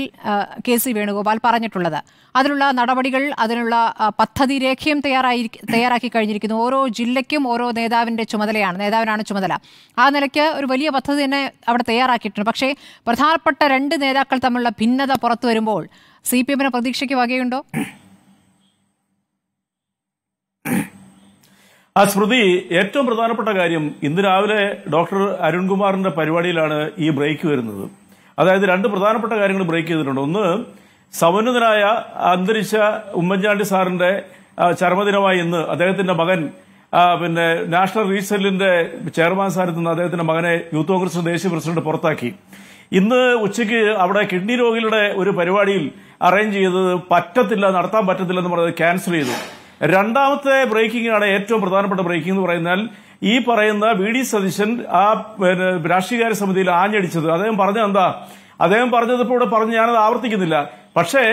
കെ സി വേണുഗോപാൽ പറഞ്ഞിട്ടുള്ളത് അതിനുള്ള നടപടികൾ അതിനുള്ള പദ്ധതി രേഖയും തയ്യാറായി തയ്യാറാക്കി കഴിഞ്ഞിരിക്കുന്നു ഓരോ ജില്ലയ്ക്കും ഓരോ നേതാവിൻ്റെ ചുമതലയാണ് നേതാവിനാണ് ചുമതല ആ നിലയ്ക്ക് ഒരു വലിയ പദ്ധതി തന്നെ അവിടെ തയ്യാറാക്കിയിട്ടുണ്ട് പക്ഷേ പ്രധാനപ്പെട്ട രണ്ട് നേതാക്കൾ തമ്മിലുള്ള ഭിന്നത പുറത്തു വരുമ്പോൾ സി പി എമ്മിന് പ്രതീക്ഷയ്ക്ക് വകയുണ്ടോ ആ സ്മൃതി ഏറ്റവും പ്രധാനപ്പെട്ട കാര്യം ഇന്ന് രാവിലെ ഡോക്ടർ അരുൺകുമാറിന്റെ പരിപാടിയിലാണ് ഈ ബ്രേക്ക് വരുന്നത് അതായത് രണ്ട് പ്രധാനപ്പെട്ട കാര്യങ്ങൾ ബ്രേക്ക് ചെയ്തിട്ടുണ്ട് ഒന്ന് സമുന്നതനായ അന്തരിച്ച ഉമ്മൻചാണ്ടി സാറിന്റെ ചരമദിനമായി ഇന്ന് അദ്ദേഹത്തിന്റെ മകൻ പിന്നെ നാഷണൽ റീസെല്ലിന്റെ ചെയർമാൻ സ്ഥാനത്ത് നിന്ന് അദ്ദേഹത്തിന്റെ മകനെ യൂത്ത് കോൺഗ്രസ് ദേശീയ പ്രസിഡന്റ് പുറത്താക്കി ഇന്ന് ഉച്ചയ്ക്ക് അവിടെ കിഡ്നി രോഗികളുടെ ഒരു പരിപാടിയിൽ അറേഞ്ച് ചെയ്തത് പറ്റത്തില്ല നടത്താൻ പറ്റത്തില്ല എന്ന് പറഞ്ഞത് ക്യാൻസൽ ചെയ്തു രണ്ടാമത്തെ ബ്രേക്കിംഗാണ് ഏറ്റവും പ്രധാനപ്പെട്ട ബ്രേക്കിംഗ് എന്ന് പറയുന്നാൽ ഈ പറയുന്ന വി ഡി സതീശൻ ആ രാഷ്ട്രീയകാര്യ സമിതിയിൽ ആഞ്ഞടിച്ചത് അദ്ദേഹം പറഞ്ഞത് എന്താ അദ്ദേഹം പറഞ്ഞതിപ്പോ ഇവിടെ പറഞ്ഞ് ഞാനത് ആവർത്തിക്കുന്നില്ല പക്ഷേ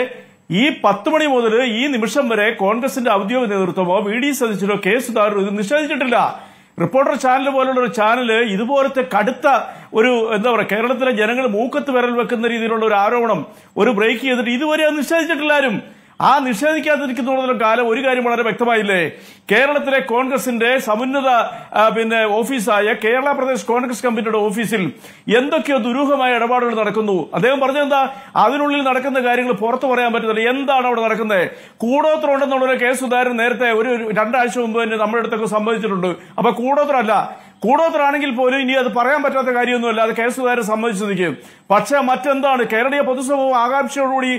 ഈ പത്ത് മണി മുതൽ ഈ നിമിഷം വരെ കോൺഗ്രസിന്റെ ഔദ്യോഗിക നേതൃത്വമോ വി ഡി സതീശനോ കെ സുധാകരനോ ഇത് നിഷേധിച്ചിട്ടില്ല റിപ്പോർട്ടർ ചാനൽ പോലുള്ള ഒരു ചാനൽ ഇതുപോലത്തെ കടുത്ത ഒരു എന്താ പറയുക കേരളത്തിലെ ജനങ്ങൾ മൂക്കത്ത് വിരൽ വെക്കുന്ന രീതിയിലുള്ള ഒരു ആരോപണം ഒരു ബ്രേക്ക് ചെയ്തിട്ട് ഇതുവരെ അത് നിഷേധിച്ചിട്ടില്ലാരും ആ നിഷേധിക്കാതിരിക്കുന്നിടത്തോളം കാലം ഒരു കാര്യം വളരെ വ്യക്തമായില്ലേ കേരളത്തിലെ കോൺഗ്രസിന്റെ സമുന്നത പിന്നെ ഓഫീസായ കേരള പ്രദേശ് കോൺഗ്രസ് കമ്മിറ്റിയുടെ ഓഫീസിൽ എന്തൊക്കെയോ ദുരൂഹമായ ഇടപാടുകൾ നടക്കുന്നു അദ്ദേഹം പറഞ്ഞെന്താ അതിനുള്ളിൽ നടക്കുന്ന കാര്യങ്ങൾ പുറത്തു പറയാൻ പറ്റുന്നില്ല എന്താണ് അവിടെ നടക്കുന്നത് ഉണ്ടെന്നുള്ളൊരു കേസ് ഉദാഹരണം നേരത്തെ ഒരു രണ്ടാഴ്ച മുമ്പ് തന്നെ നമ്മുടെ അടുത്തൊക്കെ സംഭവിച്ചിട്ടുണ്ട് അപ്പൊ കൂടോത്രമല്ല കൂടോത്തരാണെങ്കിൽ പോലും ഇനി അത് പറയാൻ പറ്റാത്ത കാര്യമൊന്നുമല്ല അത് കേസുകാരെ സംബന്ധിച്ചു നിൽക്കും പക്ഷേ മറ്റെന്താണ് കേരളീയ പൊതുസമൂഹം ആകാംക്ഷയോടുകൂടി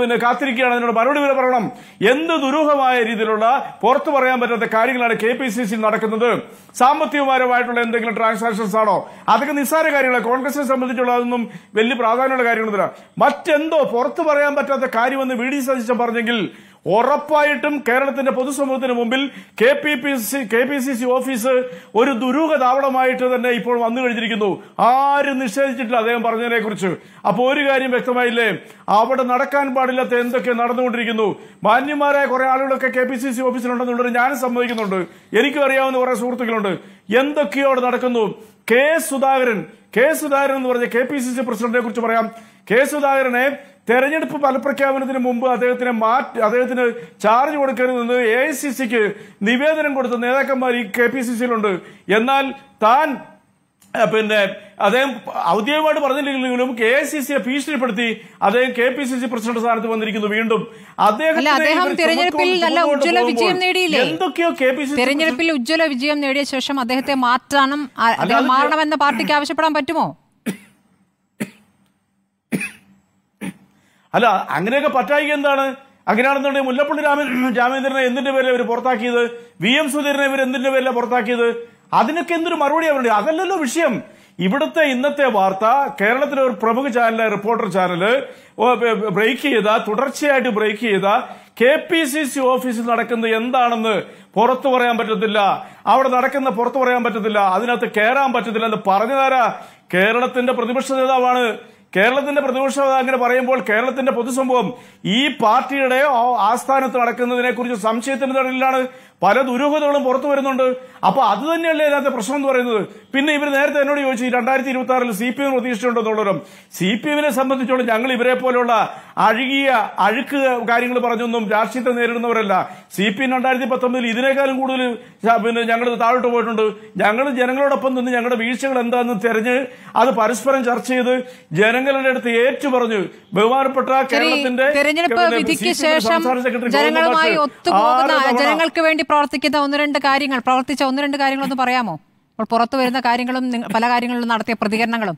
പിന്നെ കാത്തിരിക്കുകയാണ് അതിനോട് മറുപടി വരെ പറയണം എന്ത് ദുരൂഹമായ രീതിയിലുള്ള പുറത്തു പറയാൻ പറ്റാത്ത കാര്യങ്ങളാണ് കെ പി സി സി നടക്കുന്നത് സാമ്പത്തികപരമായിട്ടുള്ള എന്തെങ്കിലും ട്രാൻസാക്ഷൻസ് ആണോ അതൊക്കെ നിസ്സാര കാര്യങ്ങളാണ് കോൺഗ്രസിനെ സംബന്ധിച്ചുള്ള അതൊന്നും വലിയ പ്രാധാന്യമുള്ള കാര്യങ്ങളൊന്നുമില്ല മറ്റെന്തോ പുറത്തു പറയാൻ പറ്റാത്ത കാര്യമെന്ന് വി ഡി സതീശൻ പറഞ്ഞെങ്കിൽ ഉറപ്പായിട്ടും കേരളത്തിന്റെ പൊതുസമൂഹത്തിന് മുമ്പിൽ K P P C K P C C office ഒരു ദുരൂഹതാവളമായിട്ട് തന്നെ ഇപ്പോൾ വന്നു കഴിഞ്ഞിരിക്കുന്നു ആരും നിഷേധിച്ചിട്ടില്ല അദ്ദേഹം പറഞ്ഞതിനെ കുറിച്ച് അപ്പോൾ ഒരു കാര്യം വ്യക്തമായില്ലേ അവിടെ നടക്കാൻ പാടില്ലാത്ത എന്തൊക്കെ നടന്നുകൊണ്ടിരിക്കുന്നു മാന്യന്മാരായ കുറെ ആളുകളൊക്കെ കെ പി സി സി ഓഫീസിലുണ്ടെന്നുള്ളത് ഞാൻ സമ്മതിക്കുന്നുണ്ട് എനിക്കും അറിയാവുന്ന കുറെ സുഹൃത്തുക്കളുണ്ട് എന്തൊക്കെയോ അവിടെ നടക്കുന്നു കെ സുധാകരൻ കെ സുധാകരൻ എന്ന് പറഞ്ഞ കെ പി സി സി പ്രസിഡന്റിനെ കുറിച്ച് പറയാം കെ സുധാകരനെ തെരഞ്ഞെടുപ്പ് ഫലപ്രഖ്യാപനത്തിന് മുമ്പ് അദ്ദേഹത്തിന് മാറ്റി അദ്ദേഹത്തിന് ചാർജ് കൊടുക്കരുതെന്ന് എ ഐ സി സിക്ക് നിവേദനം കൊടുത്ത നേതാക്കന്മാർ ഈ കെ പി സി സിയിലുണ്ട് എന്നാൽ താൻ പിന്നെ അദ്ദേഹം ഔദ്യോഗികമായിട്ട് പറഞ്ഞില്ലെങ്കിലും കെ എസ് സി സിയെ ഭീഷണിപ്പെടുത്തി അദ്ദേഹം K P C C president സ്ഥാനത്ത് വന്നിരിക്കുന്നു വീണ്ടും അദ്ദേഹം എന്തൊക്കെയോ കെ പി സി തെരഞ്ഞെടുപ്പിൽ ഉജ്ജ്വല വിജയം നേടിയ ശേഷം അദ്ദേഹത്തെ മാറ്റണം മാറണമെന്ന് പാർട്ടിക്ക് ആവശ്യപ്പെടാൻ പറ്റുമോ അല്ല അങ്ങനെയൊക്കെ പറ്റായി എന്താണ് അങ്ങനെയാണെന്നുണ്ടെങ്കിൽ മുല്ലപ്പള്ളി രാമ (clears throat) രാമേന്ദ്രനെ എന്തിന്റെ പേരിൽ ഇവർ പുറത്താക്കിയത് വി എം സുധീരനെ ഇവർ എന്തിന്റെ പേരിലെ പുറത്താക്കിയത് അതിനൊക്കെ എന്തൊരു മറുപടി അവരുടെ അതല്ലല്ലോ വിഷയം ഇവിടുത്തെ ഇന്നത്തെ വാർത്ത കേരളത്തിലെ ഒരു പ്രമുഖ ചാനൽ റിപ്പോർട്ടർ ചാനൽ ബ്രേക്ക് ചെയ്ത തുടർച്ചയായിട്ട് ബ്രേക്ക് ചെയ്ത കെ പി സി സി ഓഫീസിൽ നടക്കുന്നത് എന്താണെന്ന് പുറത്തു പറയാൻ പറ്റത്തില്ല അവിടെ നടക്കുന്ന പുറത്തു പറയാൻ പറ്റത്തില്ല അതിനകത്ത് കയറാൻ പറ്റത്തില്ല എന്ന് പറഞ്ഞു തരാ കേരളത്തിന്റെ പ്രതിപക്ഷ നേതാവാണ് കേരളത്തിന്റെ പ്രതിപക്ഷം അങ്ങനെ പറയുമ്പോൾ കേരളത്തിന്റെ പൊതുസംഭവം ഈ പാർട്ടിയുടെ ആസ്ഥാനത്ത് നടക്കുന്നതിനെ കുറിച്ച് സംശയത്തിന് തടലിലാണ് പല ദുരൂഹതകളും പുറത്തു വരുന്നുണ്ട് അപ്പൊ അത് തന്നെയല്ലേ ഇതിനകത്ത് പ്രശ്നം എന്ന് പറയുന്നത് പിന്നെ ഇവർ നേരത്തെ എന്നോട് ചോദിച്ചു രണ്ടായിരത്തി ഇരുപത്തി ആറിൽ സി പി എം പ്രതീക്ഷിച്ചിട്ടുണ്ടെന്നുള്ളവരും സി പി എമ്മിനെ സംബന്ധിച്ചോളം ഞങ്ങൾ ഇവരെ പോലുള്ള അഴുകിയ അഴുക്ക് കാര്യങ്ങൾ പറഞ്ഞൊന്നും രാഷ്ട്രീയത്തെ നേരിടുന്നവരല്ല സി പി എം രണ്ടായിരത്തി പത്തൊമ്പതിൽ ഇതിനേക്കാളും കൂടുതൽ പിന്നെ ഞങ്ങൾ താഴോട്ട് പോയിട്ടുണ്ട് ഞങ്ങൾ ജനങ്ങളോടൊപ്പം നിന്ന് ഞങ്ങളുടെ വീഴ്ചകൾ എന്താണെന്ന് തെരഞ്ഞ് അത് പരസ്പരം ചർച്ച ചെയ്ത് ജനങ്ങളുടെ അടുത്ത് ഏറ്റു പറഞ്ഞു ബഹുമാനപ്പെട്ട കേരളത്തിന്റെ ജനങ്ങളുമായി ഒത്തുപോകുന്ന ജനങ്ങൾക്ക് വേണ്ടി പ്രവർത്തിക്കുന്ന ഒന്ന് രണ്ട് കാര്യങ്ങൾ പ്രവർത്തിച്ച ഒന്ന് രണ്ട് കാര്യങ്ങളൊന്ന് പറയാമോ അപ്പോൾ പുറത്തു വരുന്ന കാര്യങ്ങളും പല കാര്യങ്ങളിലും നടത്തിയ പ്രതികരണങ്ങളും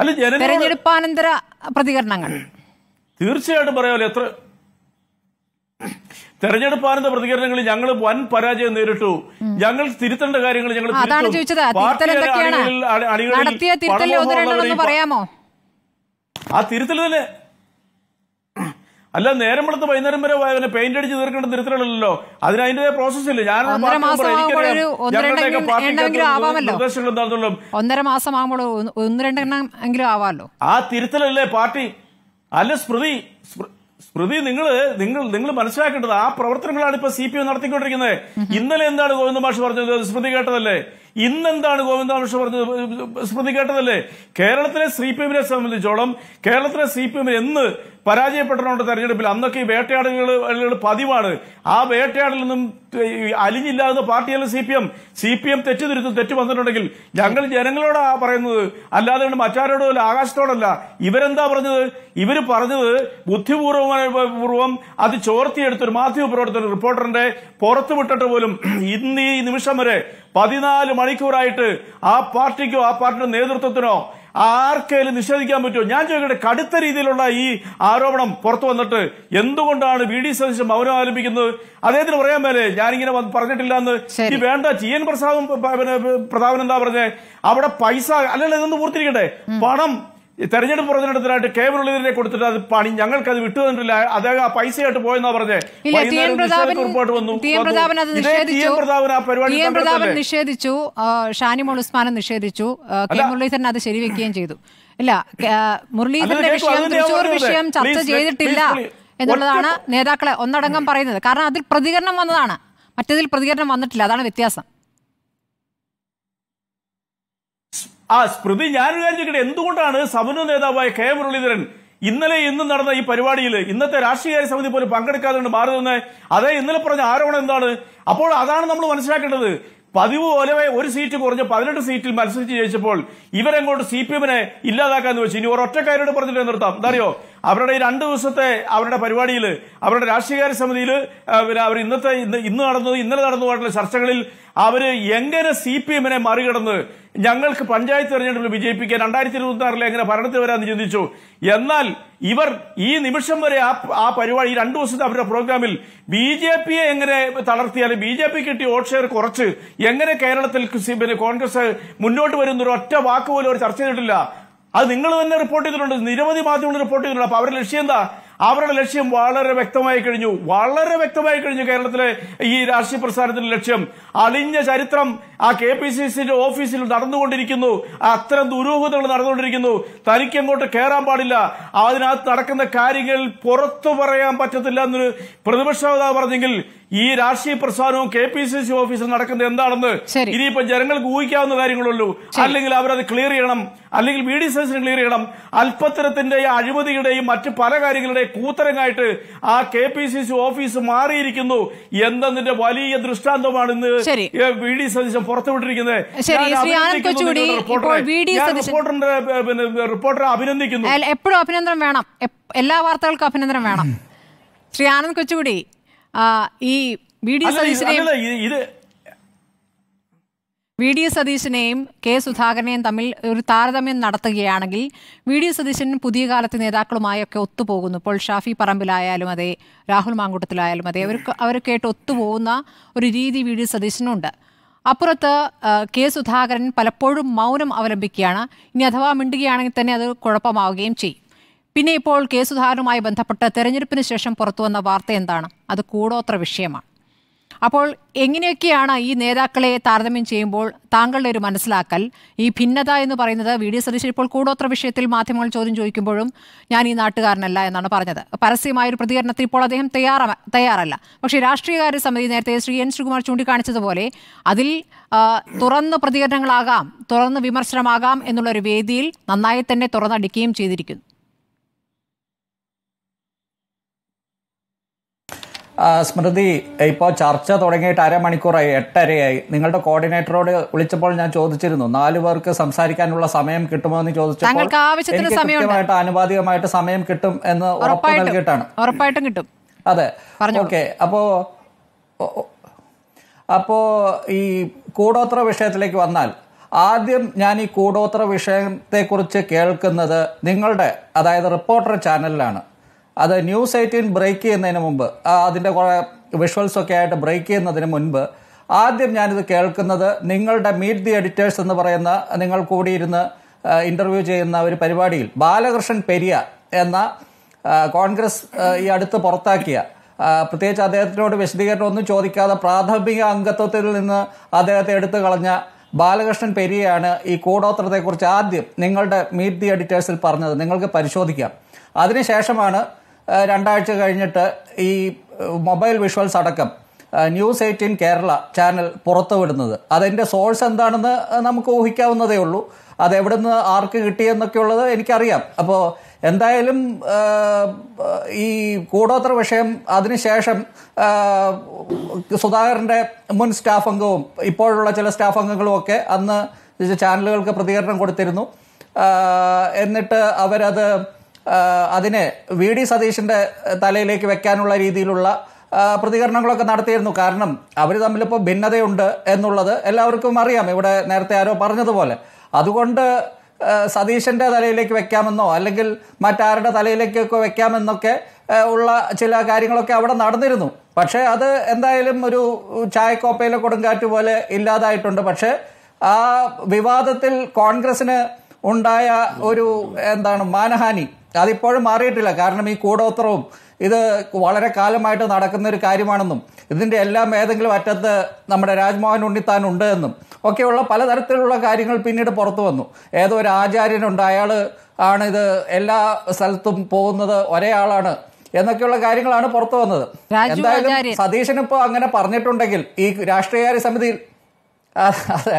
അല്ല തെരഞ്ഞെടുപ്പാനന്തര പ്രതികരണങ്ങൾ തീർച്ചയായിട്ടും പറയാമല്ലോ എത്ര തെരഞ്ഞെടുപ്പാനന്തര പ്രതികരണങ്ങൾ ഞങ്ങൾ വൻ പരാജയം നേരിട്ടു ഞങ്ങൾ തിരുത്തേണ്ട കാര്യങ്ങൾ ഞങ്ങൾ അതാണ് ചോദിച്ചത് പറയാമോ ആ തിരുത്തൽ തന്നെ അല്ല നേരം വെളുത്ത് വൈകുന്നേരം വരെ അവനെ പെയിന്റ് അടിച്ച് തീർക്കേണ്ട തിരുത്തലുള്ളല്ലോ അതിന് അതിന്റെ പ്രോസസ് ഇല്ല ഞാൻ ഒന്നര മാസം ആകുമ്പോൾ ഒന്ന് രണ്ടെണ്ണം എങ്കിലും ആവാമല്ലോ ആ തിരുത്തലല്ലേ പാർട്ടി അല്ല സ്മൃതി സ്മൃതി നിങ്ങൾ നിങ്ങൾ നിങ്ങൾ മനസ്സിലാക്കേണ്ടത് ആ പ്രവർത്തനങ്ങളാണ് ഇപ്പൊ സി പി എം നടത്തിക്കൊണ്ടിരിക്കുന്നത് ഇന്നലെ എന്താണ് ഗോവിന്ദ മാഷ് പറഞ്ഞത് സ്മൃതി കേട്ടതല്ലേ ഇന്നെന്താണ് ഗോവിന്ദാംഷ പറഞ്ഞത് സ്മൃതി കേട്ടതല്ലേ കേരളത്തിലെ സി പി എമ്മിനെ സംബന്ധിച്ചോളം കേരളത്തിലെ സി പി എം എന്ന് പരാജയപ്പെട്ടിട്ടുണ്ട് തെരഞ്ഞെടുപ്പിൽ അന്നൊക്കെ ഈ വേട്ടയാടലുകൾ പതിവാണ് ആ വേട്ടയാടലിൽ നിന്നും അലിഞ്ഞില്ലാതെ പാർട്ടിയല്ല C P M C P M തെറ്റ് തിരുത്തും തെറ്റ് വന്നിട്ടുണ്ടെങ്കിൽ ഞങ്ങൾ ജനങ്ങളോടാ പറയുന്നത് അല്ലാതെ മറ്റാരോടും അല്ല ആകാശത്തോടല്ല ഇവരെന്താ പറഞ്ഞത് ഇവര് പറഞ്ഞത് ബുദ്ധിപൂർവപൂർവം അത് ചോർത്തിയെടുത്തൊരു മാധ്യമ പ്രവർത്തകർ റിപ്പോർട്ടറിന്റെ പുറത്തു പോലും ഇന്ന് ഈ നിമിഷം വരെ പതിനാല് മണിക്കൂറായിട്ട് ആ പാർട്ടിക്കോ ആ പാർട്ടിയുടെ നേതൃത്വത്തിനോ ആർക്കെങ്കിലും നിഷേധിക്കാൻ പറ്റുമോ ഞാൻ ചോദിക്കട്ടെ കടുത്ത രീതിയിലുള്ള ഈ ആരോപണം പുറത്തു വന്നിട്ട് എന്തുകൊണ്ടാണ് വി ഡി സതീശൻ മൗനം ആലപിക്കുന്നത് അദ്ദേഹത്തിന് പറയാൻ മേലെ ഞാനിങ്ങനെ പറഞ്ഞിട്ടില്ല എന്ന് ഇനി വേണ്ട ടി എൻ പ്രസാദും പ്രതാപൻ എന്താ പറഞ്ഞേ അവിടെ പൈസ അല്ലല്ലോ ഇതൊന്നും പൂർത്തിരിക്കട്ടെ പണം തെരഞ്ഞെടുപ്പ് പ്രചരണത്തിനായിട്ട് കെ മുരളീധരനെ കൊടുത്തിട്ട് അത് പണി ഞങ്ങൾക്ക് അത് വിട്ടു തന്നിട്ടില്ല അദ്ദേഹം ആ പൈസയായിട്ട് പോയെന്നാ പറഞ്ഞേ റിപ്പോർട്ട് വന്നു പ്രതാപൻ നിഷേധിച്ചു ഷാനിമോൾ ഉസ്മാനെ നിഷേധിച്ചു കെ മുരളീധരൻ അത് ശരിവെക്കുകയും ചെയ്തു ഇല്ല മുരളീധരന്റെ വിഷയം വിഷയം ചർച്ച ചെയ്തിട്ടില്ല എന്നുള്ളതാണ് നേതാക്കളെ ഒന്നടങ്കം പറയുന്നത് കാരണം അതിൽ പ്രതികരണം വന്നതാണ് മറ്റതിൽ പ്രതികരണം വന്നിട്ടില്ല അതാണ് വ്യത്യാസം ആ സ്മൃതി ഞാൻ വിചാരിച്ചിട്ട് എന്തുകൊണ്ടാണ് സമന്വയ നേതാവായ കെ മുരളീധരൻ ഇന്നലെ ഇന്നും നടന്ന ഈ പരിപാടിയിൽ ഇന്നത്തെ രാഷ്ട്രീയകാര്യ സമിതി പോലും പങ്കെടുക്കാതെ മാറുന്നത് അതേ ഇന്നലെ പറഞ്ഞ ആരോപണം എന്താണ് അപ്പോൾ അതാണ് നമ്മൾ മനസ്സിലാക്കേണ്ടത് പതിവ് പോലെ ഒരു സീറ്റ് കുറഞ്ഞ് പതിനെട്ട് സീറ്റിൽ മത്സരിച്ച് ജയിച്ചപ്പോൾ ഇവരെങ്ങോട്ട് സി പി എമ്മിനെ ഇല്ലാതാക്കാന്ന് വെച്ചു ഇനി ഒരൊറ്റക്കാരോട് പറഞ്ഞിട്ട് നിർത്താം എന്താ അവരുടെ ഈ രണ്ട് ദിവസത്തെ അവരുടെ പരിപാടിയിൽ അവരുടെ രാഷ്ട്രീയകാര്യ സമിതിയിൽ അവർ ഇന്നത്തെ ഇന്ന് നടന്നത് ഇന്നലെ നടന്നതുമായിട്ടുള്ള ചർച്ചകളിൽ അവർ എങ്ങനെ സി പി എമ്മിനെ മറികടന്ന് ഞങ്ങൾക്ക് പഞ്ചായത്ത് തെരഞ്ഞെടുപ്പിൽ വിജയിപ്പിക്കാൻ രണ്ടായിരത്തി ഇരുപത്തിയാറിൽ എങ്ങനെ ഭരണത്തിൽ വരാമെന്ന് ചിന്തിച്ചു എന്നാൽ ഇവർ ഈ നിമിഷം വരെ ആ ആ പരിപാടി രണ്ടു ദിവസത്തെ അവരുടെ പ്രോഗ്രാമിൽ ബി ജെ പിയെ എങ്ങനെ തളർത്തിയാൽ ബി ജെ പി കിട്ടിയ വോട്ട് ഷെയർ കുറച്ച് എങ്ങനെ കേരളത്തിൽ പിന്നെ കോൺഗ്രസ് മുന്നോട്ട് വരുന്ന ഒരു ഒറ്റ വാക്ക് പോലും അവർ ചർച്ച ചെയ്തിട്ടില്ല അത് നിങ്ങൾ തന്നെ റിപ്പോർട്ട് ചെയ്തിട്ടുണ്ട് നിരവധി മാധ്യമങ്ങൾ റിപ്പോർട്ട് ചെയ്തിട്ടുണ്ട് അപ്പൊ അവരുടെ ലക്ഷ്യം എന്താ അവരുടെ ലക്ഷ്യം വളരെ വ്യക്തമായി കഴിഞ്ഞു വളരെ വ്യക്തമായി കഴിഞ്ഞു കേരളത്തിലെ ഈ രാഷ്ട്രീയ പ്രസ്ഥാനത്തിന്റെ ലക്ഷ്യം അളിഞ്ഞ ചരിത്രം ആ കെ പി സി സിന്റെ ഓഫീസിൽ നടന്നുകൊണ്ടിരിക്കുന്നു അത്തരം ദുരൂഹതകൾ നടന്നുകൊണ്ടിരിക്കുന്നു തനിക്ക് അങ്ങോട്ട് കയറാൻ പാടില്ല അതിനകത്ത് നടക്കുന്ന കാര്യങ്ങൾ പുറത്തു പറയാൻ പറ്റത്തില്ല എന്നൊരു പ്രതിപക്ഷ നേതാവ് പറഞ്ഞെങ്കിൽ ഈ രാഷ്ട്രീയ പ്രസ്ഥാനവും കെ പി സി സി ഓഫീസിൽ നടക്കുന്നത് എന്താണെന്ന് ഇനിയിപ്പോ ജനങ്ങൾക്ക് ഊഹിക്കാവുന്ന കാര്യങ്ങളുള്ളൂ അല്ലെങ്കിൽ അവരത് ക്ലിയർ ചെയ്യണം അല്ലെങ്കിൽ വി ഡി സേഴ്സിന് ക്ലിയർ ചെയ്യണം അല്പത്തരത്തിന്റെയും അഴിമതിയുടെയും മറ്റു പല കാര്യങ്ങളുടെയും കൂത്തരങ്ങായിട്ട് ആ K P C C office മാറിയിരിക്കുന്നു എന്നതിന്റെ വലിയ ദൃഷ്ടാന്തമാണ് ഇന്ന് വി ഡി സതീശൻ പുറത്തുവിട്ടിരിക്കുന്നത് റിപ്പോർട്ടറെ അഭിനന്ദിക്കുന്നു എപ്പോഴും അഭിനന്ദനം വേണം എല്ലാ വാർത്തകൾക്കും അഭിനന്ദനം വേണം ശ്രീ ആനന്ദ് കൊച്ചുകുടി ഈ വി ഡി സതീശനെയും വി ഡി സതീശനെയും കെ സുധാകരനെയും തമ്മിൽ ഒരു താരതമ്യം നടത്തുകയാണെങ്കിൽ വി ഡി സതീശൻ പുതിയ കാലത്തെ നേതാക്കളുമായൊക്കെ ഒത്തുപോകുന്നു ഇപ്പോൾ ഷാഫി പറമ്പിലായാലും അതെ രാഹുൽ മാങ്കൂട്ടത്തിലായാലും അതെ അവർക്ക് ആയിട്ട് ഒത്തുപോകുന്ന ഒരു രീതി വി ഡി സതീശനുണ്ട് അപ്പുറത്ത് കെ സുധാകരൻ പലപ്പോഴും മൗനം അവലംബിക്കുകയാണ് ഇനി അഥവാ മിണ്ടുകയാണെങ്കിൽ തന്നെ അത് കുഴപ്പമാവുകയും ചെയ്യും പിന്നെ ഇപ്പോൾ കേസുധാരണവുമായി ബന്ധപ്പെട്ട് തെരഞ്ഞെടുപ്പിന് ശേഷം പുറത്തുവന്ന വാർത്ത എന്താണ് അത് കൂടോത്ര വിഷയമാണ് അപ്പോൾ എങ്ങനെയൊക്കെയാണ് ഈ നേതാക്കളെ താരതമ്യം ചെയ്യുമ്പോൾ താങ്കളുടെ ഒരു മനസ്സിലാക്കൽ ഈ ഭിന്നത എന്ന് പറയുന്നത് വി ഡി സതീശൻ ഇപ്പോൾ കൂടോത്ര വിഷയത്തിൽ മാധ്യമങ്ങൾ ചോദ്യം ചോദിക്കുമ്പോഴും ഞാൻ ഈ നാട്ടുകാരനല്ല എന്നാണ് പറഞ്ഞത് പരസ്യമായ ഒരു പ്രതികരണത്തിൽ ഇപ്പോൾ അദ്ദേഹം തയ്യാറ തയ്യാറല്ല പക്ഷേ രാഷ്ട്രീയകാര്യ സമിതി നേരത്തെ ശ്രീ എൻ ശ്രീകുമാർ ചൂണ്ടിക്കാണിച്ചതുപോലെ അതിൽ തുറന്ന് പ്രതികരണങ്ങളാകാം തുറന്ന് വിമർശനമാകാം എന്നുള്ളൊരു വേദിയിൽ നന്നായി തന്നെ തുറന്നടിക്കുകയും ചെയ്തിരിക്കുന്നു സ്മൃതി ഇപ്പോൾ ചർച്ച തുടങ്ങിയിട്ട് അരമണിക്കൂറായി എട്ടരയായി നിങ്ങളുടെ കോർഡിനേറ്ററോട് വിളിച്ചപ്പോൾ ഞാൻ ചോദിച്ചിരുന്നു നാലു പേർക്ക് സംസാരിക്കാനുള്ള സമയം കിട്ടുമോ എന്ന് ചോദിച്ചപ്പോൾ കൃത്യമായിട്ട് ആനുപാതികമായിട്ട് സമയം കിട്ടും എന്ന് ഉറപ്പ് നൽകിയിട്ടാണ് ഉറപ്പായിട്ടും കിട്ടും അതെ ഓക്കെ അപ്പോ അപ്പോ ഈ കൂടോത്ര വിഷയത്തിലേക്ക് വന്നാൽ ആദ്യം ഞാൻ ഈ കൂടോത്ര വിഷയത്തെക്കുറിച്ച് കേൾക്കുന്നത് നിങ്ങളുടെ അതായത് റിപ്പോർട്ടർ ചാനലിലാണ് അത് ന്യൂസ് എയ്റ്റീൻ ബ്രേക്ക് ചെയ്യുന്നതിന് മുമ്പ് അതിൻ്റെ കുറേ വിഷ്വൽസൊക്കെ ആയിട്ട് ബ്രേക്ക് ചെയ്യുന്നതിന് മുൻപ് ആദ്യം ഞാനിത് കേൾക്കുന്നത് നിങ്ങളുടെ മീറ്റ് ദി എഡിറ്റേഴ്സ് എന്ന് പറയുന്ന നിങ്ങൾ കൂടിയിരുന്ന് ഇൻ്റർവ്യൂ ചെയ്യുന്ന ഒരു പരിപാടിയിൽ ബാലകൃഷ്ണൻ പെരിയ എന്ന കോൺഗ്രസ് ഈ അടുത്ത് പുറത്താക്കിയ പ്രത്യേകിച്ച് അദ്ദേഹത്തിനോട് വിശദീകരണം ഒന്നും ചോദിക്കാതെ പ്രാഥമിക അംഗത്വത്തിൽ നിന്ന് അദ്ദേഹത്തെ എടുത്തു കളഞ്ഞ ബാലകൃഷ്ണൻ പെരിയയാണ് ഈ കൂടോത്രത്തെക്കുറിച്ച് ആദ്യം നിങ്ങളുടെ മീറ്റ് ദി എഡിറ്റേഴ്സിൽ പറഞ്ഞത് നിങ്ങൾക്ക് പരിശോധിക്കാം അതിനുശേഷമാണ് രണ്ടാഴ്ച കഴിഞ്ഞിട്ട് ഈ മൊബൈൽ വിഷ്വൽസ് അടക്കം ന്യൂസ് എയ്റ്റീൻ കേരള ചാനൽ പുറത്തുവിടുന്നത് അതിൻ്റെ സോഴ്സ് എന്താണെന്ന് നമുക്ക് ഊഹിക്കാവുന്നതേ ഉള്ളൂ അത് എവിടെ നിന്ന് ആർക്ക് കിട്ടിയെന്നൊക്കെയുള്ളത് എനിക്കറിയാം അപ്പോൾ എന്തായാലും ഈ കൂടോത്ര വിഷയം അതിനുശേഷം സുധാകരൻ്റെ മുൻ സ്റ്റാഫ് അംഗവും ഇപ്പോഴുള്ള ചില സ്റ്റാഫ് അംഗങ്ങളും ഒക്കെ അന്ന് ചാനലുകൾക്ക് പ്രതികരണം കൊടുത്തിരുന്നു എന്നിട്ട് അവരത് അതിനെ വി ഡി സതീഷിന്റെ തലയിലേക്ക് വെക്കാനുള്ള രീതിയിലുള്ള പ്രതികരണങ്ങളൊക്കെ നടത്തിയിരുന്നു കാരണം അവർ തമ്മിലിപ്പോൾ ഭിന്നതയുണ്ട് എന്നുള്ളത് എല്ലാവർക്കും അറിയാം ഇവിടെ നേരത്തെ ആരോ പറഞ്ഞതുപോലെ അതുകൊണ്ട് സതീശന്റെ തലയിലേക്ക് വെക്കാമെന്നോ അല്ലെങ്കിൽ മറ്റാരുടെ തലയിലേക്കൊക്കെ വെക്കാമെന്നൊക്കെ ഉള്ള ചില കാര്യങ്ങളൊക്കെ അവിടെ നടന്നിരുന്നു പക്ഷേ അത് എന്തായാലും ഒരു ചായക്കോപ്പയിലെ കൊടുങ്കാറ്റ് പോലെ ഇല്ലാതായിട്ടുണ്ട് പക്ഷേ ആ വിവാദത്തിൽ കോൺഗ്രസിന് ഉണ്ടായ ഒരു എന്താണ് മാനഹാനി അതിപ്പോഴും മാറിയിട്ടില്ല കാരണം ഈ കൂടോത്രവും ഇത് വളരെ കാലമായിട്ട് നടക്കുന്ന ഒരു കാര്യമാണെന്നും ഇതിൻ്റെ എല്ലാം ഏതെങ്കിലും അറ്റത്ത് നമ്മുടെ രാജ്മോഹൻ ഉണ്ണിത്താൻ ഉണ്ട് എന്നും ഒക്കെയുള്ള പലതരത്തിലുള്ള കാര്യങ്ങൾ പിന്നീട് പുറത്തു വന്നു ഏതോ ഒരു ആചാര്യനുണ്ട് അയാൾ ആണ് ഇത് എല്ലാ സ്ഥലത്തും പോകുന്നത് ഒരേയാളാണ് എന്നൊക്കെയുള്ള കാര്യങ്ങളാണ് പുറത്തു വന്നത് എന്തായാലും ഇപ്പോൾ അങ്ങനെ പറഞ്ഞിട്ടുണ്ടെങ്കിൽ ഈ രാഷ്ട്രീയകാര്യ സമിതിയിൽ അതെ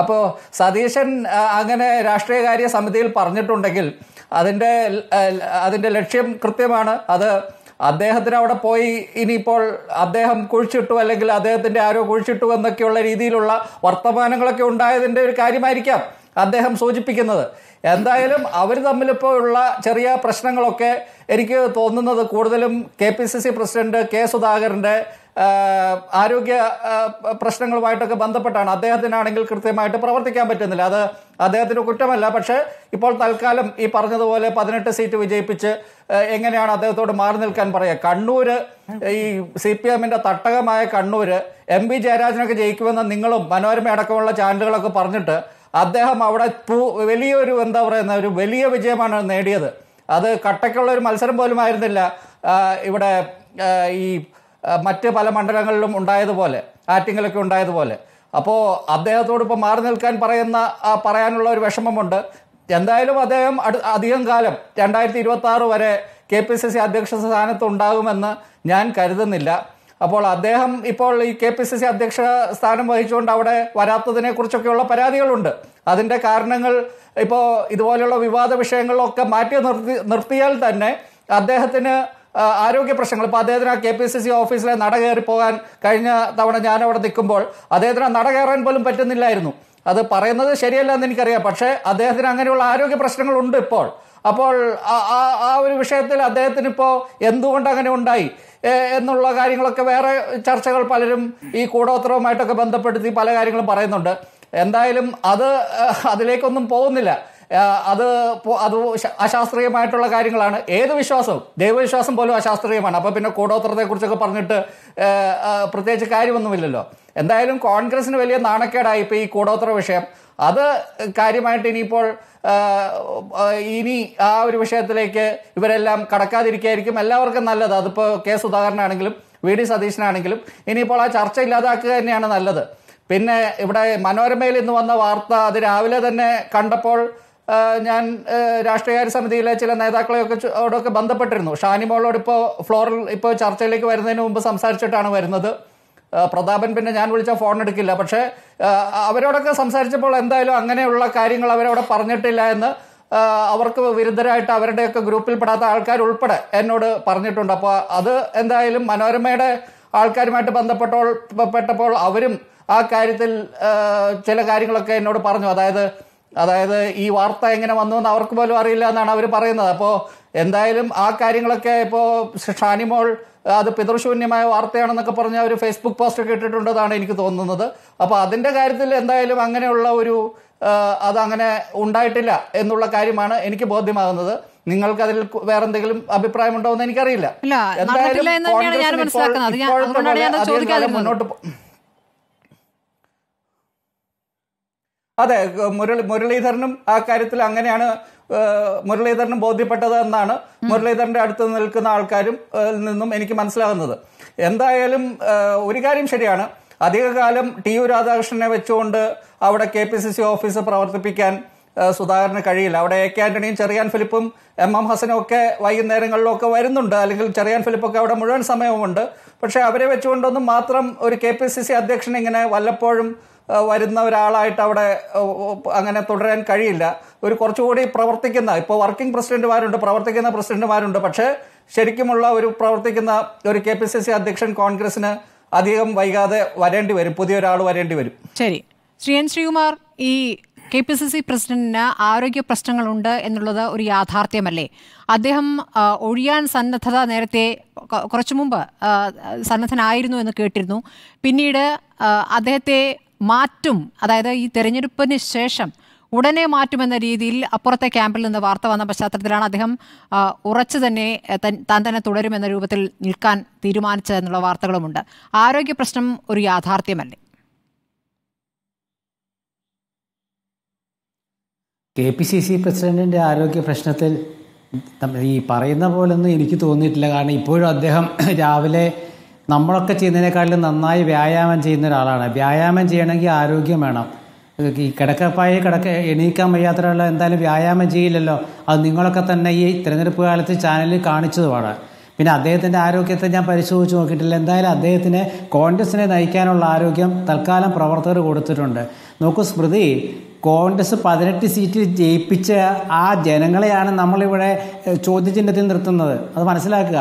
അപ്പോൾ സതീശൻ അങ്ങനെ രാഷ്ട്രീയകാര്യ സമിതിയിൽ പറഞ്ഞിട്ടുണ്ടെങ്കിൽ അതിൻ്റെ അതിൻ്റെ ലക്ഷ്യം കൃത്യമാണ് അത് അദ്ദേഹത്തിന് അവിടെ പോയി ഇനിയിപ്പോൾ അദ്ദേഹം കുഴിച്ചിട്ടു അല്ലെങ്കിൽ അദ്ദേഹത്തിൻ്റെ ആരോ കുഴിച്ചിട്ടു എന്നൊക്കെയുള്ള രീതിയിലുള്ള വർത്തമാനങ്ങളൊക്കെ ഉണ്ടായതിൻ്റെ ഒരു കാര്യമായിരിക്കാം അദ്ദേഹം സൂചിപ്പിക്കുന്നത് എന്തായാലും അവർ തമ്മിലിപ്പോൾ ഉള്ള ചെറിയ പ്രശ്നങ്ങളൊക്കെ എനിക്ക് തോന്നുന്നത് കൂടുതലും K P C C president K സുധാകരന്റെ ആരോഗ്യ പ്രശ്നങ്ങളുമായിട്ടൊക്കെ ബന്ധപ്പെട്ടാണ് അദ്ദേഹത്തിനാണെങ്കിൽ കൃത്യമായിട്ട് പ്രവർത്തിക്കാൻ പറ്റുന്നില്ല അത് അദ്ദേഹത്തിന് കുറ്റമല്ല പക്ഷേ ഇപ്പോൾ തൽക്കാലം ഈ പറഞ്ഞതുപോലെ പതിനെട്ട് സീറ്റ് വിജയിപ്പിച്ച് എങ്ങനെയാണ് അദ്ദേഹത്തോട് മാറി നിൽക്കാൻ പറയുക കണ്ണൂര് ഈ സി പി എമ്മിന്റെ തട്ടകമായ കണ്ണൂര് എം ബി ജയരാജനൊക്കെ ജയിക്കുമെന്ന് നിങ്ങളും മനോരമ അടക്കമുള്ള ചാനലുകളൊക്കെ പറഞ്ഞിട്ട് അദ്ദേഹം അവിടെ വലിയൊരു എന്താ പറയുന്ന ഒരു വലിയ വിജയമാണ് നേടിയത് അത് കട്ടയ്ക്കുള്ള ഒരു മത്സരം പോലും ആയിരുന്നില്ല ഇവിടെ ഈ മറ്റ് പല മണ്ഡലങ്ങളിലും ഉണ്ടായതുപോലെ ആറ്റിങ്ങലൊക്കെ ഉണ്ടായതുപോലെ അപ്പോൾ അദ്ദേഹത്തോട് ഇപ്പോൾ മാറി നിൽക്കാൻ പറയുന്ന പറയാനുള്ള ഒരു വിഷമമുണ്ട് എന്തായാലും അദ്ദേഹം അധികം കാലം രണ്ടായിരത്തി ഇരുപത്തി ആറ് വരെ കെ പി സി സി അധ്യക്ഷ സ്ഥാനത്ത് ഉണ്ടാകുമെന്ന് ഞാൻ കരുതുന്നില്ല അപ്പോൾ അദ്ദേഹം ഇപ്പോൾ ഈ കെ പി സി സി അധ്യക്ഷ സ്ഥാനം വഹിച്ചുകൊണ്ട് അവിടെ വരാത്തതിനെ കുറിച്ചൊക്കെയുള്ള പരാതികളുണ്ട് അതിൻ്റെ കാരണങ്ങൾ ഇപ്പോൾ ഇതുപോലെയുള്ള വിവാദ വിഷയങ്ങളിലൊക്കെ മാറ്റി നിർത്തി നിർത്തിയാൽ തന്നെ അദ്ദേഹത്തിന് ആരോഗ്യ പ്രശ്നങ്ങൾ ഇപ്പൊ അദ്ദേഹത്തിന് ആ കെ പി സി സി ഓഫീസിലെ നട കയറി പോകാൻ കഴിഞ്ഞ തവണ ഞാൻ അവിടെ നിൽക്കുമ്പോൾ അദ്ദേഹത്തിന് നട കയറാൻ പോലും പറ്റുന്നില്ലായിരുന്നു അത് പറയുന്നത് ശരിയല്ല എന്ന് എനിക്കറിയാം പക്ഷേ അദ്ദേഹത്തിന് അങ്ങനെയുള്ള ആരോഗ്യ പ്രശ്നങ്ങളുണ്ട് ഇപ്പോൾ അപ്പോൾ ആ ഒരു വിഷയത്തിൽ അദ്ദേഹത്തിന് ഇപ്പോൾ എന്തുകൊണ്ട് അങ്ങനെ ഉണ്ടായി എന്നുള്ള കാര്യങ്ങളൊക്കെ വേറെ ചർച്ചകൾ പലരും ഈ കൂടോത്രവുമായിട്ടൊക്കെ ബന്ധപ്പെടുത്തി പല കാര്യങ്ങളും പറയുന്നുണ്ട് എന്തായാലും അത് അതിലേക്കൊന്നും പോകുന്നില്ല അത് അത് അശാസ്ത്രീയമായിട്ടുള്ള കാര്യങ്ങളാണ് ഏത് വിശ്വാസവും ദൈവവിശ്വാസം പോലും അശാസ്ത്രീയമാണ് അപ്പോൾ പിന്നെ കൂടോത്രത്തെക്കുറിച്ചൊക്കെ പറഞ്ഞിട്ട് പ്രത്യേകിച്ച് കാര്യമൊന്നുമില്ലല്ലോ എന്തായാലും കോൺഗ്രസിന് വലിയ നാണക്കേടായി ഇപ്പോൾ ഈ കൂടോത്ര വിഷയം അത് കാര്യമായിട്ട് ഇനിയിപ്പോൾ ഇനി ആ ഒരു വിഷയത്തിലേക്ക് ഇവരെല്ലാം കടക്കാതിരിക്കായിരിക്കും എല്ലാവർക്കും നല്ലത് അതിപ്പോൾ കെ സുധാകരനാണെങ്കിലും വി ഡി സതീശനാണെങ്കിലും ഇനിയിപ്പോൾ ആ ചർച്ച ഇല്ലാതാക്കുക തന്നെയാണ് നല്ലത് പിന്നെ ഇവിടെ മനോരമയിൽ ഇന്ന് വന്ന വാർത്ത അത് രാവിലെ തന്നെ കണ്ടപ്പോൾ ഞാൻ രാഷ്ട്രീയകാര്യ സമിതിയിലെ ചില നേതാക്കളെയൊക്കെ അവിടെയൊക്കെ ബന്ധപ്പെട്ടിരുന്നു ഷാനിമോളോട് ഇപ്പോൾ ഫ്ലോറിൽ ഇപ്പോൾ ചർച്ചയിലേക്ക് വരുന്നതിന് മുമ്പ് സംസാരിച്ചിട്ടാണ് വരുന്നത് പ്രതാപൻ പിന്നെ ഞാൻ വിളിച്ചാൽ ഫോൺ എടുക്കില്ല പക്ഷേ അവരോടൊക്കെ സംസാരിച്ചപ്പോൾ എന്തായാലും അങ്ങനെയുള്ള കാര്യങ്ങൾ അവരവിടെ പറഞ്ഞിട്ടില്ല എന്ന് അവർക്ക് വിരുദ്ധരായിട്ട് അവരുടെയൊക്കെ ഗ്രൂപ്പിൽപ്പെടാത്ത ആൾക്കാർ ഉൾപ്പെടെ എന്നോട് പറഞ്ഞിട്ടുണ്ട് അപ്പോൾ അത് എന്തായാലും മനോരമയുടെ ആൾക്കാരുമായിട്ട് ബന്ധപ്പെട്ടപ്പോൾ പെട്ടപ്പോൾ അവരും ആ കാര്യത്തിൽ ചില കാര്യങ്ങളൊക്കെ എന്നോട് പറഞ്ഞു അതായത് അതായത് ഈ വാർത്ത എങ്ങനെ വന്നു എന്ന് അവർക്ക് പോലും അറിയില്ല എന്നാണ് അവർ പറയുന്നത് അപ്പോൾ എന്തായാലും ആ കാര്യങ്ങളൊക്കെ ഇപ്പോൾ ഷാനിമോൾ അത് പിതൃശൂന്യമായ വാർത്തയാണെന്നൊക്കെ പറഞ്ഞ ഒരു ഫേസ്ബുക്ക് പോസ്റ്റ് ഒക്കെ എനിക്ക് തോന്നുന്നത് അപ്പോൾ അതിൻ്റെ കാര്യത്തിൽ എന്തായാലും അങ്ങനെയുള്ള ഒരു അതങ്ങനെ ഉണ്ടായിട്ടില്ല എന്നുള്ള കാര്യമാണ് എനിക്ക് ബോധ്യമാകുന്നത് നിങ്ങൾക്ക് അതിൽ വേറെ എന്തെങ്കിലും അഭിപ്രായമുണ്ടോ എന്ന് എനിക്കറിയില്ല എന്തായാലും കോൺഗ്രസിന് ഇപ്പോൾ അതെ മുരളി മുരളീധരനും ആ കാര്യത്തിൽ അങ്ങനെയാണ് മുരളീധരനും ബോധ്യപ്പെട്ടത് എന്നാണ് മുരളീധരന്റെ അടുത്ത് നിൽക്കുന്ന ആൾക്കാരും നിന്നും എനിക്ക് മനസ്സിലാകുന്നത് എന്തായാലും ഒരു കാര്യം ശരിയാണ് അധികകാലം ടി യു രാധാകൃഷ്ണനെ വെച്ചുകൊണ്ട് അവിടെ K P C C office പ്രവർത്തിപ്പിക്കാൻ സുധാകരന് കഴിയില്ല അവിടെ എ കെ ആന്റണിയും ചെറിയാൻ ഫിലിപ്പും എം എം ഹസനും ഒക്കെ വൈകുന്നേരങ്ങളിലൊക്കെ വരുന്നുണ്ട് അല്ലെങ്കിൽ ചെറിയാൻ ഫിലിപ്പൊക്കെ അവിടെ മുഴുവൻ സമയവുമുണ്ട് പക്ഷേ അവരെ വെച്ചുകൊണ്ടൊന്നും മാത്രം ഒരു കെ പി സി സി അധ്യക്ഷൻ ഇങ്ങനെ വല്ലപ്പോഴും വരുന്ന ഒരാളായിട്ട് അവിടെ അങ്ങനെ തുടരാൻ കഴിയില്ല ഒരു കുറച്ചുകൂടി പ്രവർത്തിക്കുന്ന ഇപ്പോൾ വർക്കിംഗ് പ്രസിഡന്റുമാരുണ്ട് പ്രവർത്തിക്കുന്ന പ്രസിഡന്റുമാരുണ്ട് പക്ഷേ ശരിക്കുമുള്ള ഒരു പ്രവർത്തിക്കുന്ന ഒരു കെ പി സി സി അധ്യക്ഷൻ കോൺഗ്രസിന് അധികം വൈകാതെ വരേണ്ടി വരും പുതിയൊരാൾ വരേണ്ടി വരും ശരി ശ്രീ എൻ ശ്രീകുമാർ ഈ കെ പി സി സി പ്രസിഡന്റിന് ആരോഗ്യ പ്രശ്നങ്ങളുണ്ട് എന്നുള്ളത് ഒരു യാഥാർത്ഥ്യമല്ലേ അദ്ദേഹം ഒഴിയാൻ സന്നദ്ധത നേരത്തെ കുറച്ചു മുമ്പ് സന്നദ്ധനായിരുന്നു എന്ന് കേട്ടിരുന്നു പിന്നീട് അദ്ദേഹത്തെ മാറ്റും അതായത് ഈ തെരഞ്ഞെടുപ്പിന് ശേഷം ഉടനെ മാറ്റുമെന്ന രീതിയിൽ അപ്പുറത്തെ ക്യാമ്പിൽ നിന്ന് വാർത്ത വന്ന പശ്ചാത്തലത്തിലാണ് അദ്ദേഹം ഉറച്ചു തന്നെ താൻ തന്നെ തുടരുമെന്ന രൂപത്തിൽ നിൽക്കാൻ തീരുമാനിച്ചതെന്നുള്ള വാർത്തകളുമുണ്ട് ആരോഗ്യ പ്രശ്നം ഒരു യാഥാർത്ഥ്യമല്ലേ കെ പി സി സി പ്രസിഡന്റിൻ്റെ ആരോഗ്യ പ്രശ്നത്തിൽ ഈ പറയുന്ന പോലൊന്നും എനിക്ക് തോന്നിയിട്ടില്ല കാരണം ഇപ്പോഴും അദ്ദേഹം രാവിലെ നമ്മളൊക്കെ ചെയ്യുന്നതിനേക്കാളും നന്നായി വ്യായാമം ചെയ്യുന്ന ഒരാളാണ് വ്യായാമം ചെയ്യണമെങ്കിൽ ആരോഗ്യം വേണം ഈ കിടക്കപ്പായ കിടക്ക എണീക്കാൻ വയ്യാത്തൊരാൾ എന്തായാലും വ്യായാമം ചെയ്യില്ലല്ലോ അത് നിങ്ങളൊക്കെ തന്നെ ഈ തിരഞ്ഞെടുപ്പ് കാലത്ത് ചാനലിൽ കാണിച്ചതുമാണ് പിന്നെ അദ്ദേഹത്തിൻ്റെ ആരോഗ്യത്തെ ഞാൻ പരിശോധിച്ച് നോക്കിയിട്ടില്ല എന്തായാലും അദ്ദേഹത്തിന് കോൺഗ്രസിനെ നയിക്കാനുള്ള ആരോഗ്യം തൽക്കാലം പ്രവർത്തകർ കൊടുത്തിട്ടുണ്ട് നോക്കൂ സ്മൃതി കോൺഗ്രസ് പതിനെട്ട് സീറ്റിൽ ജയിപ്പിച്ച ആ ജനങ്ങളെയാണ് നമ്മളിവിടെ ചോദ്യചിഹ്നത്തിൽ നിർത്തുന്നത് അത് മനസ്സിലാക്കുക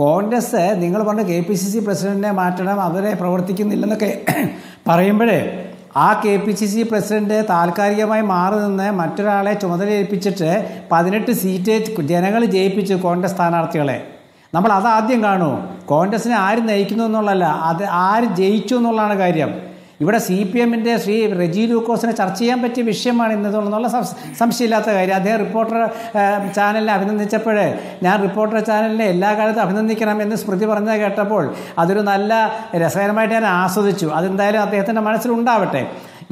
കോൺഗ്രസ് നിങ്ങൾ പറഞ്ഞ കെ പി സി സി പ്രസിഡന്റിനെ മാറ്റണം അവരെ പ്രവർത്തിക്കുന്നില്ലെന്നൊക്കെ പറയുമ്പോഴേ ആ K P C C president താൽക്കാലികമായി മാറി നിന്ന് മറ്റൊരാളെ ചുമതലയേൽപ്പിച്ചിട്ട് പതിനെട്ട് സീറ്റ് ജനങ്ങൾ ജയിപ്പിച്ചു കോൺഗ്രസ് സ്ഥാനാർത്ഥികളെ നമ്മൾ അതാദ്യം കാണൂ കോൺഗ്രസിനെ ആര് നയിക്കുന്നു എന്നുള്ളതല്ല അത് ആര് ജയിച്ചു എന്നുള്ളതാണ് കാര്യം ഇവിടെ സി പി എമ്മിൻ്റെ ശ്രീ റെജി ലൂക്കോസിനെ ചർച്ച ചെയ്യാൻ പറ്റിയ വിഷയമാണ് ഇന്നതുള്ള സംശയമില്ലാത്ത കാര്യം അദ്ദേഹം റിപ്പോർട്ടർ ചാനലിനെ അഭിനന്ദിച്ചപ്പോൾ ഞാൻ റിപ്പോർട്ടർ ചാനലിനെ എല്ലാ കാലത്തും എന്ന് സ്മൃതി പറഞ്ഞത് കേട്ടപ്പോൾ അതൊരു നല്ല രസകരമായിട്ട് ഞാൻ ആസ്വദിച്ചു അതെന്തായാലും അദ്ദേഹത്തിൻ്റെ മനസ്സിലുണ്ടാവട്ടെ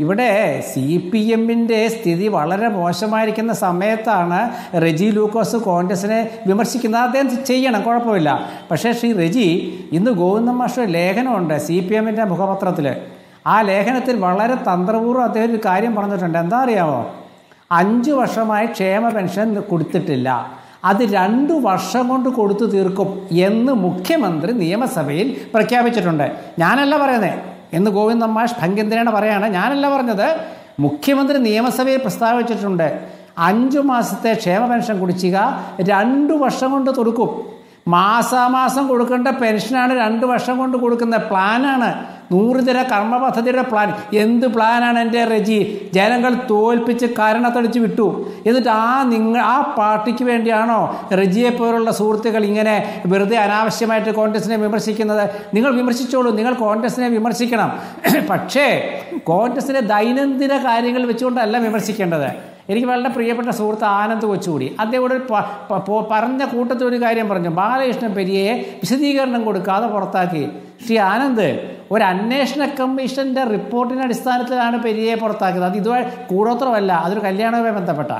ഇവിടെ സി പി എമ്മിൻ്റെ സ്ഥിതി വളരെ മോശമായിരിക്കുന്ന സമയത്താണ് റെജി ലൂക്കോസ് കോൺഗ്രസിനെ വിമർശിക്കുന്നത് അദ്ദേഹം ചെയ്യണം കുഴപ്പമില്ല പക്ഷേ ശ്രീ റെജി ഇന്ന് ഗോവിന്ദ മാഷ് ലേഖനമുണ്ട് സി പി എമ്മിൻ്റെ മുഖപത്രത്തിൽ ആ ലേഖനത്തിൽ വളരെ തന്ത്രപൂർവ്വം അദ്ദേഹം ഒരു കാര്യം പറഞ്ഞിട്ടുണ്ട് എന്താ അറിയാമോ അഞ്ച് വർഷമായി ക്ഷേമ പെൻഷൻ കൊടുത്തിട്ടില്ല അത് രണ്ടു വർഷം കൊണ്ട് കൊടുത്തു തീർക്കും എന്ന് മുഖ്യമന്ത്രി നിയമസഭയിൽ പ്രഖ്യാപിച്ചിട്ടുണ്ട് ഞാനല്ല പറയുന്നത് എന്ന് ഗോവിന്ദ് അമ്മാഷ് ഭംഗിന്ദ്രേണ പറയാണ് ഞാനല്ല പറഞ്ഞത് മുഖ്യമന്ത്രി നിയമസഭയിൽ പ്രസ്താവിച്ചിട്ടുണ്ട് അഞ്ചു മാസത്തെ ക്ഷേമ പെൻഷൻ കുടിച്ചുക രണ്ടു വർഷം കൊണ്ട് തുടക്കും മാസാമാസം കൊടുക്കേണ്ട പെൻഷനാണ് രണ്ട് വർഷം കൊണ്ട് കൊടുക്കുന്ന പ്ലാനാണ് നൂറുതര കർമ്മ പദ്ധതിയുടെ പ്ലാൻ എന്ത് പ്ലാനാണ് എൻ്റെ റെജി ജനങ്ങൾ തോൽപ്പിച്ച് കരണത്തടിച്ച് വിട്ടു എന്നിട്ട് ആ നിങ്ങൾ ആ പാർട്ടിക്ക് വേണ്ടിയാണോ റെജിയെ പോലുള്ള സുഹൃത്തുക്കൾ ഇങ്ങനെ വെറുതെ അനാവശ്യമായിട്ട് കോൺഗ്രസിനെ വിമർശിക്കുന്നത് നിങ്ങൾ വിമർശിച്ചോളൂ നിങ്ങൾ കോൺഗ്രസിനെ വിമർശിക്കണം (clears throat) പക്ഷേ കോൺഗ്രസിൻ്റെ ദൈനംദിന കാര്യങ്ങൾ വെച്ചുകൊണ്ടല്ല വിമർശിക്കേണ്ടത് എനിക്ക് വളരെ പ്രിയപ്പെട്ട സുഹൃത്ത് ആനന്ദ് കൊച്ചുകൂടി അദ്ദേഹം ഒരു പറഞ്ഞ കൂട്ടത്തിൽ ഒരു കാര്യം പറഞ്ഞു ബാലകൃഷ്ണൻ പെരിയയെ വിശദീകരണം കൊടുക്കാതെ പുറത്താക്കി ശ്രീ ആനന്ദ് ഒരു അന്വേഷണ കമ്മീഷൻ്റെ റിപ്പോർട്ടിൻ്റെ അടിസ്ഥാനത്തിലാണ് പെരിയയെ പുറത്താക്കിയത് അത് ഇതുവരെ കൂടോത്രമല്ല അതൊരു കല്യാണവുമായി ബന്ധപ്പെട്ട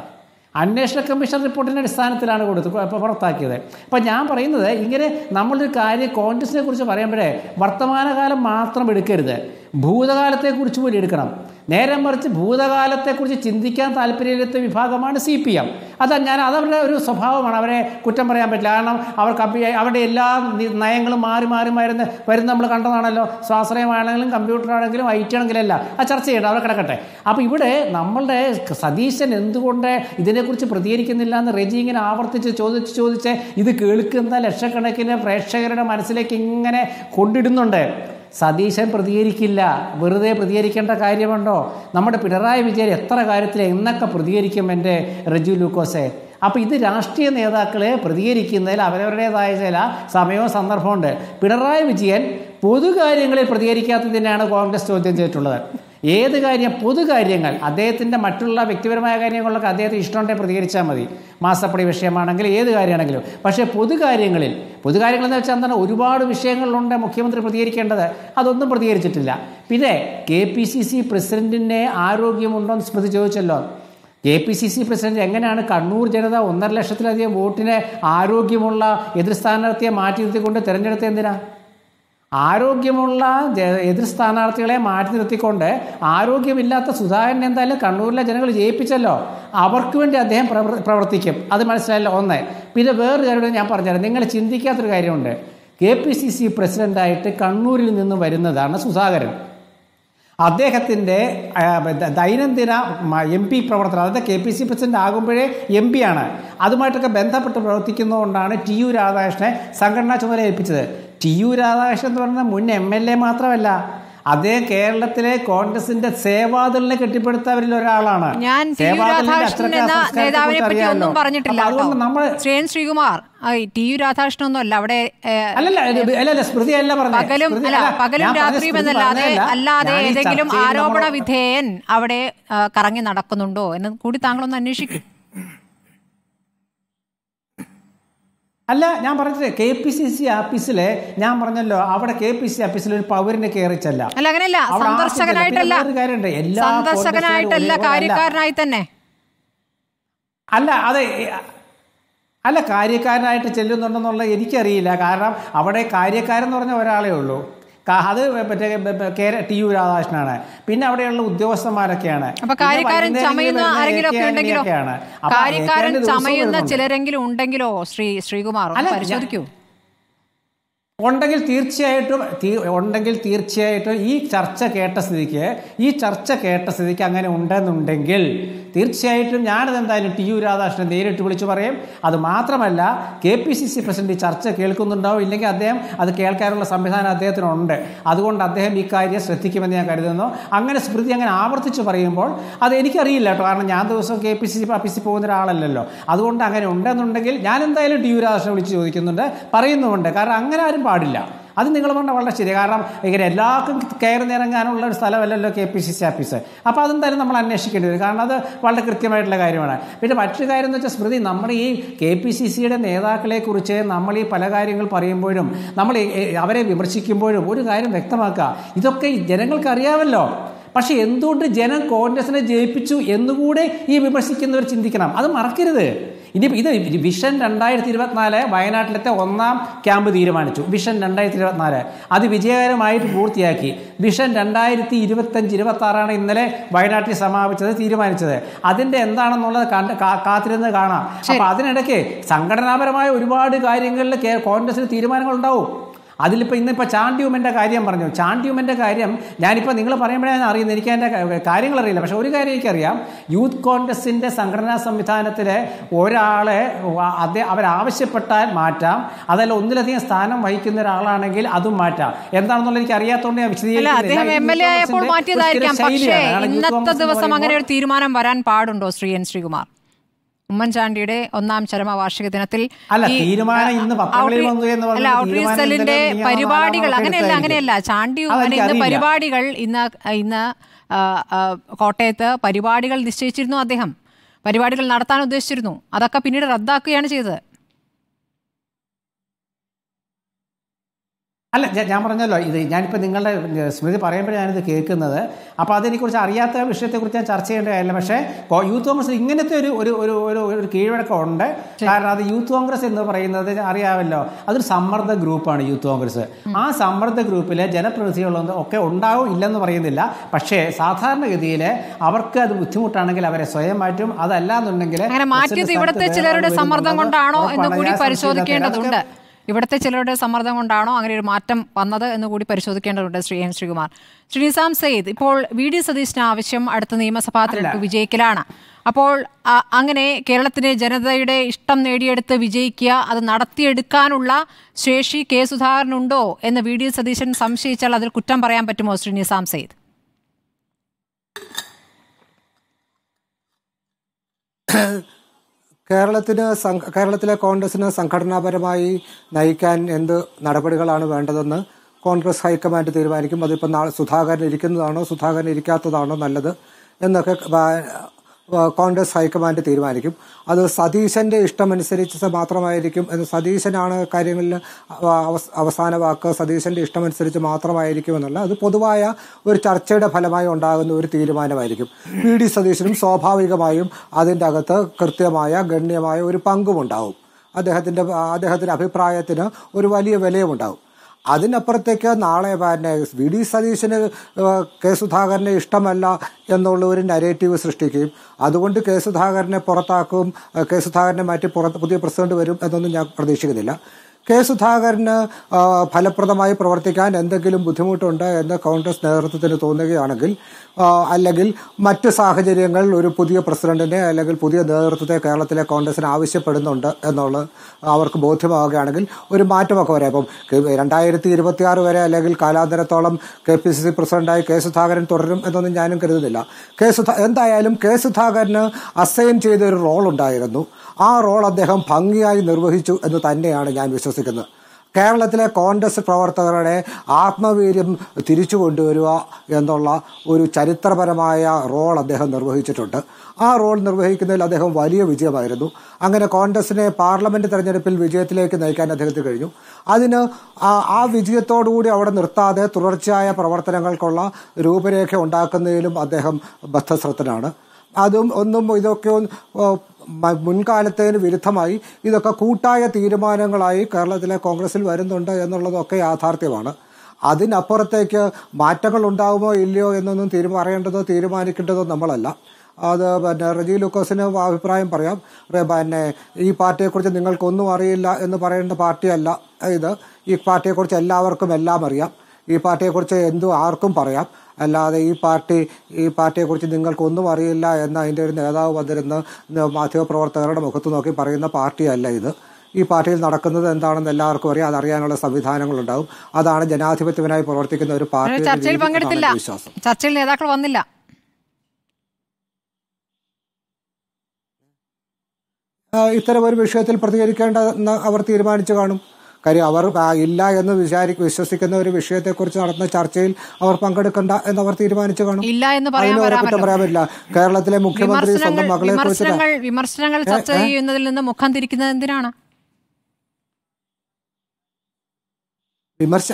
അന്വേഷണ കമ്മീഷൻ റിപ്പോർട്ടിൻ്റെ അടിസ്ഥാനത്തിലാണ് കൊടുത്ത് പുറത്താക്കിയത് അപ്പം ഞാൻ പറയുന്നത് ഇങ്ങനെ നമ്മളൊരു കാര്യം കോൺഗ്രസിനെ കുറിച്ച് പറയുമ്പോഴേ വർത്തമാനകാലം മാത്രം എടുക്കരുത് ഭൂതകാലത്തെക്കുറിച്ച് കൂടി എടുക്കണം നേരെ മറിച്ച് ഭൂതകാലത്തെക്കുറിച്ച് ചിന്തിക്കാൻ താല്പര്യമില്ലാത്ത വിഭാഗമാണ് സി പി എം അതാ ഞാൻ അതവരുടെ ഒരു സ്വഭാവമാണ് അവരെ കുറ്റം പറയാൻ പറ്റില്ല കാരണം അവർ അവരുടെ എല്ലാ നയങ്ങളും മാറി മാറി മരുന്ന് വരുന്ന നമ്മൾ കണ്ടതാണല്ലോ സ്വാശ്രയമാണെങ്കിലും കമ്പ്യൂട്ടറാണെങ്കിലും ഐ ടി ആണെങ്കിലും അല്ല ആ ചർച്ച ചെയ്യണം അവർ കിടക്കട്ടെ അപ്പോൾ ഇവിടെ നമ്മളുടെ സതീശൻ എന്തുകൊണ്ട് ഇതിനെക്കുറിച്ച് പ്രതികരിക്കുന്നില്ല എന്ന് റെജി ഇങ്ങനെ ആവർത്തിച്ച് ചോദിച്ച് ചോദിച്ച് ഇത് കേൾക്കുന്ന ലക്ഷക്കണക്കിന് പ്രേക്ഷകരുടെ മനസ്സിലേക്ക് ഇങ്ങനെ കൊണ്ടിടുന്നുണ്ട് സതീശൻ പ്രതികരിക്കില്ല വെറുതെ പ്രതികരിക്കേണ്ട കാര്യമുണ്ടോ നമ്മുടെ പിണറായി വിജയൻ എത്ര കാര്യത്തിൽ എന്നൊക്കെ പ്രതികരിക്കും എൻ്റെ റജു ലൂക്കോസെ അപ്പോൾ ഇത് രാഷ്ട്രീയ നേതാക്കളെ പ്രതികരിക്കുന്നതിൽ അവരവരുടേതായ ചില സമയവും സന്ദർഭമുണ്ട് പിണറായി വിജയൻ പൊതുകാര്യങ്ങളിൽ പ്രതികരിക്കാത്തതിനാണ് കോൺഗ്രസ് ചോദ്യം ചെയ്തിട്ടുള്ളത് ഏത് കാര്യം പൊതുകാര്യങ്ങൾ അദ്ദേഹത്തിൻ്റെ മറ്റുള്ള വ്യക്തിപരമായ കാര്യങ്ങളിലൊക്കെ അദ്ദേഹത്തെ ഇഷ്ടമുണ്ടെങ്കിൽ പ്രതികരിച്ചാൽ മതി മാസപ്പടി വിഷയമാണെങ്കിൽ ഏത് കാര്യമാണെങ്കിലും പക്ഷേ പൊതുകാര്യങ്ങളിൽ പൊതുകാര്യങ്ങൾ എന്ന് വെച്ചാൽ തന്നെ ഒരുപാട് വിഷയങ്ങളിലുണ്ട് മുഖ്യമന്ത്രി പ്രതികരിക്കേണ്ടത് അതൊന്നും പ്രതികരിച്ചിട്ടില്ല പിന്നെ കെ പി സി സി പ്രസിഡൻറ്റിൻ്റെ ആരോഗ്യമുണ്ടോയെന്ന് സ്മൃതി ചോദിച്ചല്ലോ K P C C president എങ്ങനെയാണ് കണ്ണൂർ ജനത ഒന്നര ലക്ഷത്തിലധികം വോട്ടിനെ ആരോഗ്യമുള്ള എതിർ സ്ഥാനാർത്ഥിയെ മാറ്റി നിർത്തിക്കൊണ്ട് തിരഞ്ഞെടുത്ത എന്തിനാണ് ആരോഗ്യമുള്ള എതിർ സ്ഥാനാർത്ഥികളെ മാറ്റി നിർത്തിക്കൊണ്ട് ആരോഗ്യമില്ലാത്ത സുധാകരൻ എന്തായാലും കണ്ണൂരിലെ ജനങ്ങൾ ജയിപ്പിച്ചല്ലോ അവർക്ക് വേണ്ടി അദ്ദേഹം പ്രവർത്തിക്കും അത് മനസ്സിലായല്ലോ ഒന്ന് പിന്നെ വേറൊരു കാര്യം ഞാൻ പറഞ്ഞുതരാം നിങ്ങൾ ചിന്തിക്കാത്തൊരു കാര്യമുണ്ട് കെ പി സി സി പ്രസിഡന്റായിട്ട് കണ്ണൂരിൽ നിന്ന് വരുന്നതാണ് സുധാകരൻ അദ്ദേഹത്തിൻ്റെ ദൈനംദിന എം പി പ്രവർത്തനം അതായത് കെ പി സി പ്രസിഡന്റ് ആകുമ്പോഴേ എം പി ആണ് അതുമായിട്ടൊക്കെ ബന്ധപ്പെട്ട് പ്രവർത്തിക്കുന്നതുകൊണ്ടാണ് ടി യു രാധാകൃഷ്ണനെ സംഘടനാ ചുമതല ഏൽപ്പിച്ചത് ടി യു രാധാകൃഷ്ണൻ എന്ന് പറഞ്ഞാൽ മുൻ എം എൽ എ മാത്രമല്ല അതേ കേരളത്തിലെ കോൺഗ്രസിന്റെ സേവാദളിനെ കെട്ടിപ്പടുത്തവരിൽ ഒരാളാണ് ഞാൻ നേതാവിനെ പറ്റി ഒന്നും പറഞ്ഞിട്ടില്ല ശ്രേയൻ ശ്രീകുമാർ ടി യു രാധാകൃഷ്ണൻ ഒന്നും അല്ല അവിടെ പകലും അല്ല പകലും രാത്രിയും എന്നല്ലാതെ അല്ലാതെ ഏതെങ്കിലും ആരോപണ വിധേയൻ അവിടെ കറങ്ങി നടക്കുന്നുണ്ടോ എന്ന് കൂടി താങ്കളൊന്ന് അന്വേഷിക്കും അല്ല ഞാൻ പറഞ്ഞിട്ട് കെ പി സി സി ആഫീസിലെ ഞാൻ പറഞ്ഞല്ലോ അവിടെ കെ പി സി ആഫീസിൽ ഒരു പൗരനെ കയറിച്ചല്ല അല്ല തന്നെ അല്ല അതെ അല്ല കാര്യക്കാരനായിട്ട് ചെല്ലുന്നുണ്ടെന്നുള്ളത് എനിക്കറിയില്ല കാരണം അവിടെ കാര്യക്കാരെന്ന് പറഞ്ഞ ഒരാളേ ഉള്ളൂ അത് മറ്റേ കേര ടി യു രാധാകൃഷ്ണനാണ് പിന്നെ അവിടെയുള്ള ഉദ്യോഗസ്ഥന്മാരൊക്കെയാണ് ചിലരെങ്കിലും ഉണ്ടെങ്കിലോ ശ്രീ ശ്രീകുമാർ പരിശോധിക്കൂ ഉണ്ടെങ്കിൽ തീർച്ചയായിട്ടും ഉണ്ടെങ്കിൽ തീർച്ചയായിട്ടും ഈ ചർച്ച കേട്ട സ്ഥിതിക്ക് ഈ ചർച്ച കേട്ട സ്ഥിതിക്ക് അങ്ങനെ ഉണ്ടെന്നുണ്ടെങ്കിൽ തീർച്ചയായിട്ടും ഞാനത് എന്തായാലും ടി യു രാധാകൃഷ്ണൻ നേരിട്ട് വിളിച്ചു പറയും അത് മാത്രമല്ല K P C C president ചർച്ച കേൾക്കുന്നുണ്ടാവും ഇല്ലെങ്കിൽ അദ്ദേഹം അത് കേൾക്കാനുള്ള സംവിധാനം അദ്ദേഹത്തിനുണ്ട് അതുകൊണ്ട് അദ്ദേഹം ഇക്കാര്യം ശ്രദ്ധിക്കുമെന്ന് ഞാൻ കരുതുന്നു അങ്ങനെ സ്മൃതി അങ്ങനെ ആവർത്തിച്ച് പറയുമ്പോൾ അത് എനിക്കറിയില്ല കേട്ടോ കാരണം ഞാൻ ദിവസം കെ പി സി സി ഓഫീസിൽ പോകുന്ന ഒരാളല്ലല്ലോ അതുകൊണ്ട് അങ്ങനെ ഉണ്ടെന്നുണ്ടെങ്കിൽ ഞാൻ എന്തായാലും ടി യു രാധാകൃഷ്ണൻ വിളിച്ച് ചോദിക്കുന്നുണ്ട് പറയുന്നുമുണ്ട് കാരണം അങ്ങനെ ആരും പാടില്ല അത് നിങ്ങൾ പറഞ്ഞാൽ വളരെ ശരി കാരണം ഇങ്ങനെ എല്ലാവർക്കും കയറി ഇറങ്ങാനുള്ള ഒരു സ്ഥലമല്ലല്ലോ K P C C office അപ്പോൾ അതെന്തായാലും നമ്മൾ അന്വേഷിക്കേണ്ടി വരും കാരണം അത് വളരെ കൃത്യമായിട്ടുള്ള കാര്യമാണ് പിന്നെ മറ്റൊരു കാര്യം എന്ന് വെച്ചാൽ സ്മൃതി നമ്മൾ ഈ കെ പി സി സിയുടെ നേതാക്കളെക്കുറിച്ച് നമ്മൾ ഈ പല കാര്യങ്ങൾ പറയുമ്പോഴും നമ്മൾ അവരെ വിമർശിക്കുമ്പോഴും ഒരു കാര്യം വ്യക്തമാക്കുക ഇതൊക്കെ ജനങ്ങൾക്ക് അറിയാമല്ലോ പക്ഷേ എന്തുകൊണ്ട് ജനം കോൺഗ്രസിനെ ജയിപ്പിച്ചു എന്നുകൂടെ ഈ വിമർശിക്കുന്നവർ ചിന്തിക്കണം അത് മറക്കരുത് ഇനി ഇത് വിഷൻ രണ്ടായിരത്തി ഇരുപത്തിനാല് വയനാട്ടിലത്തെ ഒന്നാം ക്യാമ്പ് തീരുമാനിച്ചു വിഷൻ രണ്ടായിരത്തി ഇരുപത്തിനാല് അത് വിജയകരമായിട്ട് പൂർത്തിയാക്കി വിഷൻ രണ്ടായിരത്തി ഇരുപത്തഞ്ച് ഇരുപത്തി ആറാണ് ഇന്നലെ വയനാട്ടിൽ സമാപിച്ചത് തീരുമാനിച്ചത് അതിൻ്റെ എന്താണെന്നുള്ളത് കണ്ട് കാത്തിരുന്ന് കാണാം അപ്പം അതിനിടയ്ക്ക് സംഘടനാപരമായ ഒരുപാട് കാര്യങ്ങളിൽ കോൺഗ്രസിന് തീരുമാനങ്ങൾ ഉണ്ടാവും അതിലിപ്പോൾ ഇന്നിപ്പോൾ ചാണ്ടിയുമെൻ്റെ കാര്യം പറഞ്ഞു ചാണ്ടിയുമെൻ്റെ കാര്യം ഞാനിപ്പോൾ നിങ്ങൾ പറയുമ്പോഴേ അറിയുന്നത് എനിക്ക് അതിൻ്റെ കാര്യങ്ങൾ അറിയില്ല പക്ഷേ ഒരു കാര്യം എനിക്കറിയാം യൂത്ത് കോൺഗ്രസിൻ്റെ സംഘടനാ സംവിധാനത്തിലെ ഒരാളെ അതെ അവരാവശ്യപ്പെട്ടാൽ മാറ്റാം അതല്ല ഒന്നിലധികം സ്ഥാനം വഹിക്കുന്ന ഒരാളാണെങ്കിൽ അതും മാറ്റാം എന്താണെന്നുള്ളത് എനിക്ക് അറിയാത്തതുകൊണ്ട് ഞാൻ വിശദീകരിക്കുന്നത് ഇന്നത്തെ ദിവസം അങ്ങനെ ഒരു തീരുമാനം വരാൻ പാടുണ്ടോ ശ്രീ എൻ ശ്രീകുമാർ ഉമ്മൻചാണ്ടിയുടെ ഒന്നാം ചരമ വാർഷിക ദിനത്തിൽ അല്ല ഔട്ട്റീച്ച് പരിപാടികൾ അങ്ങനെയല്ല അങ്ങനെയല്ല ചാണ്ടി ഉമ്മൻ ഇന്ന് പരിപാടികൾ ഇന്ന് ഇന്ന് കോട്ടയത്ത് പരിപാടികൾ നിശ്ചയിച്ചിരുന്നു അദ്ദേഹം പരിപാടികൾ നടത്താൻ ഉദ്ദേശിച്ചിരുന്നു അതൊക്കെ പിന്നീട് റദ്ദാക്കുകയാണ് ചെയ്തത് അല്ല ഞാൻ പറഞ്ഞല്ലോ ഇത് ഞാനിപ്പോൾ നിങ്ങളുടെ സ്മൃതി പറയുമ്പോഴേ ഞാനിത് കേൾക്കുന്നത് അപ്പോൾ അതിനെക്കുറിച്ച് അറിയാത്ത വിഷയത്തെക്കുറിച്ച് ഞാൻ ചർച്ച ചെയ്യേണ്ട കാര്യമില്ല പക്ഷേ യൂത്ത് കോൺഗ്രസ് ഇങ്ങനത്തെ ഒരു ഒരു ഒരു ഒരു ഒരു കീഴ്വഴക്കമുണ്ട് കാരണം അത് യൂത്ത് കോൺഗ്രസ് എന്ന് പറയുന്നത് അറിയാമല്ലോ അതൊരു സമ്മർദ്ദ ഗ്രൂപ്പാണ് യൂത്ത് കോൺഗ്രസ് ആ സമ്മർദ്ദ ഗ്രൂപ്പിലെ ജനപ്രതിനിധികളൊന്നും ഒക്കെ ഉണ്ടാവും ഇല്ലെന്ന് പറയുന്നില്ല പക്ഷേ സാധാരണഗതിയിൽ അവർക്ക് അത് ബുദ്ധിമുട്ടാണെങ്കിൽ അവരെ സ്വയം മാറ്റും അതല്ല എന്നുണ്ടെങ്കിൽ ഇവിടുത്തെ ചിലരുടെ സമ്മർദ്ദം കൊണ്ടാണോ എന്ന് കൂടി പരിശോധിക്കേണ്ടതുണ്ട് ഇവിടുത്തെ ചിലരുടെ സമ്മർദ്ദം കൊണ്ടാണോ അങ്ങനെ ഒരു മാറ്റം വന്നത് എന്ന് കൂടി പരിശോധിക്കേണ്ടതുണ്ട് ശ്രീ എൻ ശ്രീകുമാർ ശ്രീ നിസാം സെയ്ദ് ഇപ്പോൾ വി ഡി സതീശിന് ആവശ്യം അടുത്ത നിയമസഭാ തെരഞ്ഞെടുപ്പ് വിജയിക്കലാണ് അപ്പോൾ അങ്ങനെ കേരളത്തിലെ ജനതയുടെ ഇഷ്ടം നേടിയെടുത്ത് വിജയിക്കുക അത് നടത്തിയെടുക്കാനുള്ള ശേഷി കെ സുധാകരനുണ്ടോ എന്ന് വി ഡി സതീശൻ സംശയിച്ചാൽ അതിൽ കുറ്റം പറയാൻ പറ്റുമോ ശ്രീ നിസാം സെയ്ദ് (coughs) കേരളത്തിന് കേരളത്തിലെ കോൺഗ്രസിന് സംഘടനാപരമായി നയിക്കാൻ എന്ത് നടപടികളാണ് വേണ്ടതെന്ന് കോൺഗ്രസ് ഹൈക്കമാൻഡ് തീരുമാനിക്കും അതിപ്പോൾ നാളെ സുധാകരൻ ഇരിക്കുന്നതാണോ സുധാകരൻ ഇരിക്കാത്തതാണോ നല്ലത് എന്നൊക്കെ കോൺഗ്രസ് ഹൈക്കമാൻഡ് തീരുമാനിക്കും അത് സതീശന്റെ ഇഷ്ടമനുസരിച്ച് മാത്രമായിരിക്കും എന്ന് സതീശനാണ് കാര്യങ്ങളിൽ അവസാന വാക്ക് സതീശന്റെ ഇഷ്ടമനുസരിച്ച് മാത്രമായിരിക്കും എന്നുള്ള അത് പൊതുവായ ഒരു ചർച്ചയുടെ ഫലമായി ഉണ്ടാകുന്ന ഒരു തീരുമാനമായിരിക്കും പി ഡി സതീശനും സ്വാഭാവികമായും അതിൻ്റെ അകത്ത് കൃത്യമായ ഗണ്യമായ ഒരു പങ്കുമുണ്ടാവും അദ്ദേഹത്തിന്റെ അദ്ദേഹത്തിന്റെ അഭിപ്രായത്തിന് ഒരു വലിയ വിലയുമുണ്ടാവും അതിനപ്പുറത്തേക്ക് നാളെ പിന്നെ വി ഡി സതീശന് കെ സുധാകരനെ ഇഷ്ടമല്ല എന്നുള്ള ഒരു നരേറ്റീവ് സൃഷ്ടിക്കുകയും അതുകൊണ്ട് കെ സുധാകരനെ പുറത്താക്കും കെ സുധാകരനെ മാറ്റി പുറത്ത് പുതിയ പ്രസിഡന്റ് വരും എന്നൊന്നും ഞാൻ പ്രതീക്ഷിക്കുന്നില്ല കെ സുധാകരന് ഫലപ്രദമായി പ്രവർത്തിക്കാൻ എന്തെങ്കിലും ബുദ്ധിമുട്ടുണ്ട് എന്ന് കോൺഗ്രസ് നേതൃത്വത്തിന് തോന്നുകയാണെങ്കിൽ അല്ലെങ്കിൽ മറ്റ് സാഹചര്യങ്ങൾ ഒരു പുതിയ പ്രസിഡന്റിനെ അല്ലെങ്കിൽ പുതിയ നേതൃത്വത്തെ കേരളത്തിലെ കോൺഗ്രസിന് ആവശ്യപ്പെടുന്നുണ്ട് എന്നുള്ളത് അവർക്ക് ബോധ്യമാവുകയാണെങ്കിൽ ഒരു മാറ്റമൊക്കെ വരെ അപ്പം രണ്ടായിരത്തി ഇരുപത്തിയാറ് വരെ അല്ലെങ്കിൽ കാലാന്തരത്തോളം കെ പി സി സി പ്രസിഡന്റായി കെ സുധാകരൻ തുടരും എന്നൊന്നും ഞാനും കരുതുന്നില്ല കെ സുധാ എന്തായാലും കെ സുധാകരന് അസൈൻ ചെയ്ത ഒരു റോൾ ഉണ്ടായിരുന്നു ആ റോൾ അദ്ദേഹം ഭംഗിയായി നിർവഹിച്ചു എന്ന് തന്നെയാണ് ഞാൻ വിശ്വസിക്കുന്നത് കേരളത്തിലെ കോൺഗ്രസ് പ്രവർത്തകരുടെ ആത്മവീര്യം തിരിച്ചു കൊണ്ടുവരിക എന്നുള്ള ഒരു ചരിത്രപരമായ റോൾ അദ്ദേഹം നിർവഹിച്ചിട്ടുണ്ട് ആ റോൾ നിർവഹിക്കുന്നതിൽ അദ്ദേഹം വലിയ വിജയമായിരുന്നു അങ്ങനെ കോൺഗ്രസിനെ പാർലമെന്റ് തെരഞ്ഞെടുപ്പിൽ വിജയത്തിലേക്ക് നയിക്കാൻ അദ്ദേഹത്തിന് കഴിഞ്ഞു അതിന് ആ വിജയത്തോടുകൂടി അവിടെ നിർത്താതെ തുടർച്ചയായ പ്രവർത്തനങ്ങൾക്കുള്ള രൂപരേഖ ഉണ്ടാക്കുന്നതിലും അദ്ദേഹം ബദ്ധശ്രദ്ധനാണ് അതും ഒന്നും ഇതൊക്കെ മുൻകാലത്തേന് വിരുദ്ധമായി ഇതൊക്കെ കൂട്ടായ തീരുമാനങ്ങളായി കേരളത്തിലെ കോൺഗ്രസിൽ വരുന്നുണ്ട് എന്നുള്ളതൊക്കെ യാഥാർത്ഥ്യമാണ് അതിനപ്പുറത്തേക്ക് മാറ്റങ്ങൾ ഉണ്ടാകുമോ ഇല്ലയോ എന്നൊന്നും തീരുമാനം അറിയേണ്ടതോ തീരുമാനിക്കേണ്ടതോ നമ്മളല്ല അത് പിന്നെ റജി ലൂക്കോസിന് അഭിപ്രായം പറയാം പിന്നെ ഈ പാർട്ടിയെക്കുറിച്ച് നിങ്ങൾക്കൊന്നും അറിയില്ല എന്ന് പറയേണ്ട പാർട്ടിയല്ല ഇത് ഈ പാർട്ടിയെക്കുറിച്ച് എല്ലാവർക്കും എല്ലാം അറിയാം ഈ പാർട്ടിയെക്കുറിച്ച് എന്തു ആർക്കും പറയാം അല്ലാതെ ഈ പാർട്ടി ഈ പാർട്ടിയെക്കുറിച്ച് നിങ്ങൾക്കൊന്നും അറിയില്ല എന്ന് അതിൻ്റെ ഒരു നേതാവ് വന്നിരുന്ന മാധ്യമപ്രവർത്തകരുടെ മുഖത്ത് നോക്കി പറയുന്ന പാർട്ടിയല്ല ഇത് ഈ പാർട്ടിയിൽ നടക്കുന്നത് എന്താണെന്ന് എല്ലാവർക്കും അറിയാം അതറിയാനുള്ള സംവിധാനങ്ങളുണ്ടാവും അതാണ് ജനാധിപത്യത്തിനായി പ്രവർത്തിക്കുന്ന ഒരു പാർട്ടി ചർച്ചയിൽ പങ്കെടുത്തില്ല ചർച്ചയിൽ നേതാക്കൾ വന്നില്ല ഇത്തരം ഒരു വിഷയത്തിൽ പ്രതികരിക്കേണ്ടതെന്ന് അവർ തീരുമാനിച്ചു കാണും കാര്യം അവർ ഇല്ല എന്ന് വിചാരിക്കും വിശ്വസിക്കുന്ന ഒരു വിഷയത്തെക്കുറിച്ച് നടന്ന ചർച്ചയിൽ അവർ പങ്കെടുക്കണ്ട എന്ന് അവർ തീരുമാനിച്ചു കാണും ഇല്ല എന്ന് പറയാൻ പറ്റില്ല കേരളത്തിലെ മുഖ്യമന്ത്രി സ്വന്തം മകളെ കുറിച്ച് വിമർശനങ്ങൾ ചർച്ച ചെയ്യുന്നതിൽ നിന്ന് മുഖം തിരിക്കുന്നത് എന്തിനാണ് വിമർശ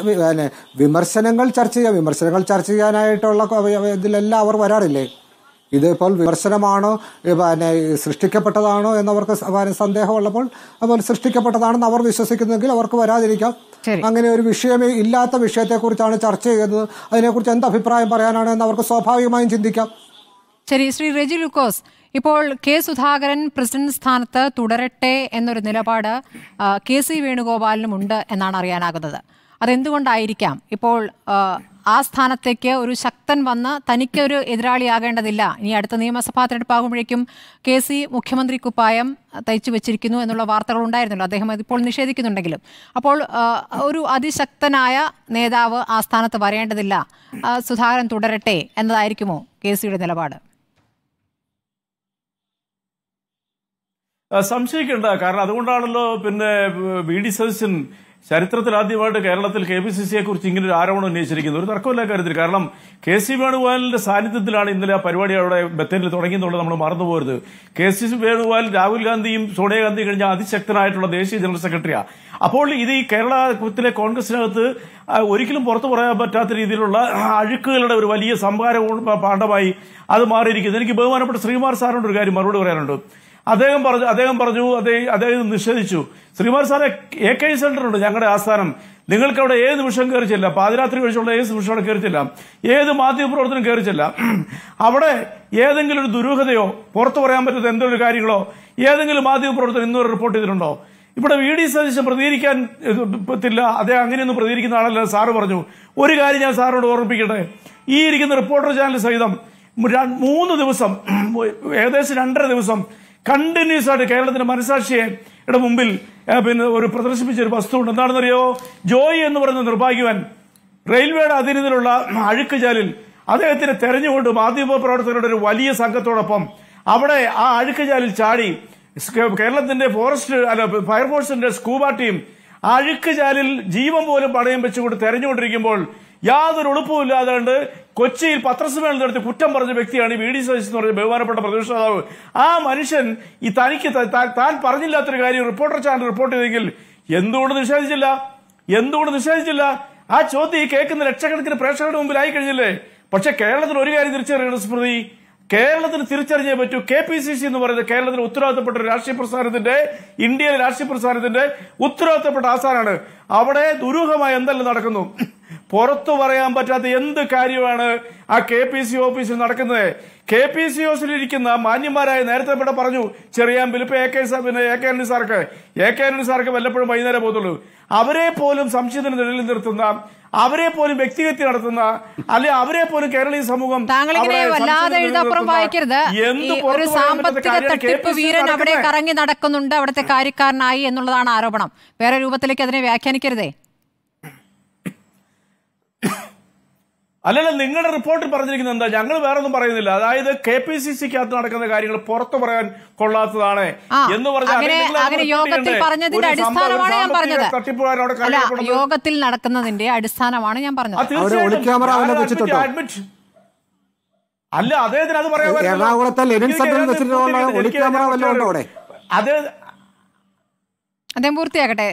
വിമർശനങ്ങൾ ചർച്ച ചെയ്യാം വിമർശനങ്ങൾ ചർച്ച ചെയ്യാനായിട്ടുള്ള ഇതിലെല്ലാം അവർ വരാറില്ലേ ഇതിപ്പോൾ വിമർശനമാണോ പിന്നെ സൃഷ്ടിക്കപ്പെട്ടതാണോ എന്നവർക്ക് സന്ദേഹമുള്ളപ്പോൾ അപ്പോൾ സൃഷ്ടിക്കപ്പെട്ടതാണെന്ന് അവർ വിശ്വസിക്കുന്നെങ്കിൽ അവർക്ക് വരാതിരിക്കാം അങ്ങനെ ഒരു വിഷയമേ ഇല്ലാത്ത വിഷയത്തെക്കുറിച്ചാണ് ചർച്ച ചെയ്യുന്നത് അതിനെക്കുറിച്ച് എന്ത് അഭിപ്രായം പറയാനാണ് എന്ന് അവർക്ക് സ്വാഭാവികമായും ചിന്തിക്കാം ശരി ശ്രീ റെജി ലൂക്കോസ് ഇപ്പോൾ കെ സുധാകരൻ പ്രസിഡന്റ് സ്ഥാനത്ത് തുടരട്ടെ എന്നൊരു നിലപാട് കെ സി വേണുഗോപാലിനും ഉണ്ട് എന്നാണ് അറിയാനാകുന്നത് അതെന്തുകൊണ്ടായിരിക്കാം ഇപ്പോൾ ആ സ്ഥാനത്തേക്ക് ഒരു ശക്തൻ വന്ന് തനിക്കൊരു എതിരാളിയാകേണ്ടതില്ല ഇനി അടുത്ത നിയമസഭാ തെരഞ്ഞെടുപ്പാകുമ്പോഴേക്കും കെ സി മുഖ്യമന്ത്രി കുപ്പായം തയ്ച്ചു വെച്ചിരിക്കുന്നു എന്നുള്ള വാർത്തകൾ ഉണ്ടായിരുന്നല്ലോ അദ്ദേഹം അതിപ്പോൾ നിഷേധിക്കുന്നുണ്ടെങ്കിലും അപ്പോൾ ഒരു അതിശക്തനായ നേതാവ് ആ സ്ഥാനത്ത് വരേണ്ടതില്ല സുധാകരൻ തുടരട്ടെ എന്നതായിരിക്കുമോ കെ സിയുടെ നിലപാട് സംശയിക്കേണ്ട കാരണം അതുകൊണ്ടാണല്ലോ പിന്നെ വി ഡി സതീശൻ ചരിത്രത്തിൽ ആദ്യമായിട്ട് കേരളത്തിൽ കെ പി സി സിയെ കുറിച്ച് ഇങ്ങനെ ഒരു ആരോപണം ഉന്നയിച്ചിരിക്കുന്നു ഒരു തർക്കമില്ല കാര്യത്തിൽ കാരണം കെ സി വേണുഗോപാലിന്റെ സാന്നിധ്യത്തിലാണ് ഇന്നലെ ആ പരിപാടി അവിടെ ബത്തേനിൽ തുടങ്ങിയെന്നുള്ളത് നമ്മൾ മറന്നുപോകരുത് കെ സി വേണുഗോപാൽ രാഹുൽ ഗാന്ധിയും സോണിയാഗാന്ധി കഴിഞ്ഞ അതിശക്തനായിട്ടുള്ള ദേശീയ ജനറൽ സെക്രട്ടറിയാണ് അപ്പോൾ ഇത് ഈ കേരളത്തിലെ കോൺഗ്രസിനകത്ത് ഒരിക്കലും പുറത്തു പറയാൻ പറ്റാത്ത രീതിയിലുള്ള അഴുക്കുകളുടെ ഒരു വലിയ സംഭാര പാണ്ഡമായി അത് മാറിയിരിക്കുന്നത് എനിക്ക് ബഹുമാനപ്പെട്ട ശ്രീകുമാർ സാറിനോട് ഒരു കാര്യം മറുപടി പറയാനുണ്ട് അദ്ദേഹം പറഞ്ഞു അദ്ദേഹം പറഞ്ഞു അദ്ദേഹം അദ്ദേഹം നിഷേധിച്ചു ശ്രീമാർ സാറെ എ കെ സെന്റർ ഉണ്ട് ഞങ്ങളുടെ ആസ്ഥാനം നിങ്ങൾക്ക് അവിടെ ഏത് നിമിഷം കയറി ചെല്ലാം പാതിരാത്രി കഴിച്ചുള്ള ഏത് നിമിഷം അവിടെ കയറി ചെല്ലാം ഏത് മാധ്യമപ്രവർത്തനം കയറി ചെല്ലാം അവിടെ ഏതെങ്കിലും ഒരു ദുരൂഹതയോ പുറത്തു പറയാൻ പറ്റുന്ന എന്തൊരു കാര്യങ്ങളോ ഏതെങ്കിലും മാധ്യമപ്രവർത്തനം ഇന്നൊരു റിപ്പോർട്ട് ചെയ്തിട്ടുണ്ടോ ഇവിടെ വി ഡി സതീശൻ പ്രതികരിക്കാൻ പറ്റില്ല അദ്ദേഹം അങ്ങനെയൊന്നും പ്രതികരിക്കുന്ന ആളല്ല സാറ് പറഞ്ഞു ഒരു കാര്യം ഞാൻ സാറിനോട് ഓർമ്മിപ്പിക്കട്ടെ ഈ ഇരിക്കുന്ന റിപ്പോർട്ടർ ചാനൽ സഹിതം മൂന്ന് ദിവസം ഏകദേശം രണ്ടര ദിവസം കണ്ടിന്യൂസ് ആയിട്ട് കേരളത്തിന്റെ മനസാക്ഷിയെ ഇവിടെ മുമ്പിൽ പിന്നെ ഒരു പ്രദർശിപ്പിച്ച ഒരു വസ്തു ഉണ്ട് എന്താണെന്നറിയോ ജോയി എന്ന് പറയുന്ന നിർഭാഗ്യവൻ റെയിൽവേയുടെ അഴുക്ക് അഴുക്കുചാലിൽ അദ്ദേഹത്തിനെ തെരഞ്ഞുകൊണ്ട് മാധ്യമ പ്രവർത്തകരുടെ ഒരു വലിയ സംഘത്തോടൊപ്പം അവിടെ ആ അഴുക്കുചാലിൽ ചാടി കേരളത്തിന്റെ ഫോറസ്റ്റ് അല്ല ഫയർഫോഴ്സിന്റെ സ്കൂബ ടീം അഴുക്കുചാലിൽ ജീവൻ പോലും പണയം വെച്ചുകൊണ്ട് തെരഞ്ഞുകൊണ്ടിരിക്കുമ്പോൾ യാതൊരു ഉടുപ്പും ഇല്ലാതാണ്ട് കൊച്ചിയിൽ പത്രസമ്മേളനം നടത്തി കുറ്റം പറഞ്ഞ വ്യക്തിയാണ് വി ഡി സതീശൻ എന്ന് പറഞ്ഞ ബഹുമാനപ്പെട്ട പ്രതിപക്ഷ നേതാവ് ആ മനുഷ്യൻ ഈ തനിക്ക് താൻ പറഞ്ഞില്ലാത്തൊരു കാര്യം റിപ്പോർട്ടർ ചാനൽ റിപ്പോർട്ട് ചെയ്തെങ്കിൽ എന്തുകൊണ്ട് നിഷേധിച്ചില്ല എന്തുകൊണ്ട് നിഷേധിച്ചില്ല ആ ചോദ്യം ഈ കേൾക്കുന്ന ലക്ഷക്കണക്കിന് പ്രേക്ഷകരുടെ മുമ്പിൽ ആയി കഴിഞ്ഞില്ലേ പക്ഷെ കേരളത്തിൽ ഒരു കാര്യം തിരിച്ചറിയണം സ്മൃതി കേരളത്തിന് തിരിച്ചറിഞ്ഞേ പറ്റൂ കെ പി സി സി എന്ന് പറയുന്നത് കേരളത്തിന് ഉത്തരവാദിത്തപ്പെട്ട ഒരു രാഷ്ട്രീയ പ്രസ്ഥാനത്തിന്റെ ഇന്ത്യയിലെ രാഷ്ട്രീയ പ്രസ്ഥാനത്തിന്റെ ഉത്തരവാദിത്തപ്പെട്ട ആസ്ഥാനാണ് അവിടെ ദുരൂഹമായ എന്തെല്ലാം നടക്കുന്നു പുറത്തു പറയാൻ പറ്റാത്ത എന്ത് കാര്യമാണ് ആ കെ പി സി ഓഫീസിൽ നടക്കുന്നത് കെ പി സി ഓഫീസിലിരിക്കുന്ന മാന്യന്മാരായ നേരത്തെ ഇവിടെ പറഞ്ഞു ചെറിയാമ്പിൽ ഇപ്പൊ എ കെ പിന്നെ എ കെ ആന്റണി സാർക്ക് എ കെ ആന്റണി സാർക്ക് വല്ലപ്പോഴും വൈകുന്നേരം പോകത്തുള്ളൂ അവരെ പോലും സംശയത്തിന് നിർത്തുന്ന അവരെ പോലും വ്യക്തിഗതി നടത്തുന്ന അല്ലെ അവരെ പോലും കേരളീയ സമൂഹം ഒരു സാമ്പത്തിക തട്ടിപ്പ് വീരൻ അവിടെ കറങ്ങി നടക്കുന്നുണ്ട് അവിടുത്തെ കാര്യക്കാരനായി എന്നുള്ളതാണ് ആരോപണം വേറെ രൂപത്തിലേക്ക് അതിനെ വ്യാഖ്യാനിക്കരുതേ അല്ലല്ല നിങ്ങളുടെ റിപ്പോർട്ടിൽ പറഞ്ഞിരിക്കുന്നത് എന്താ ഞങ്ങൾ വേറെ ഒന്നും പറയുന്നില്ല അതായത് കെ പി സി സിക്കകത്ത് നടക്കുന്ന കാര്യങ്ങൾ പുറത്തു പറയാൻ കൊള്ളാത്തതാണ് എന്ന് പറഞ്ഞാൽ യോഗത്തിൽ നടക്കുന്നതിന്റെ അടിസ്ഥാനമാണ് ഞാൻ പറഞ്ഞത് അല്ല അദ്ദേഹത്തിന് അത് പറയാൻ എറണാകുളത്തെ ലെനിൻ സെന്ററിൽ വെച്ചിട്ടുള്ള ഒളിക്യാമറ വല്ലതും ഉണ്ടോ അവിടെ അത് അദ്ദേഹം പൂർത്തിയാക്കട്ടെ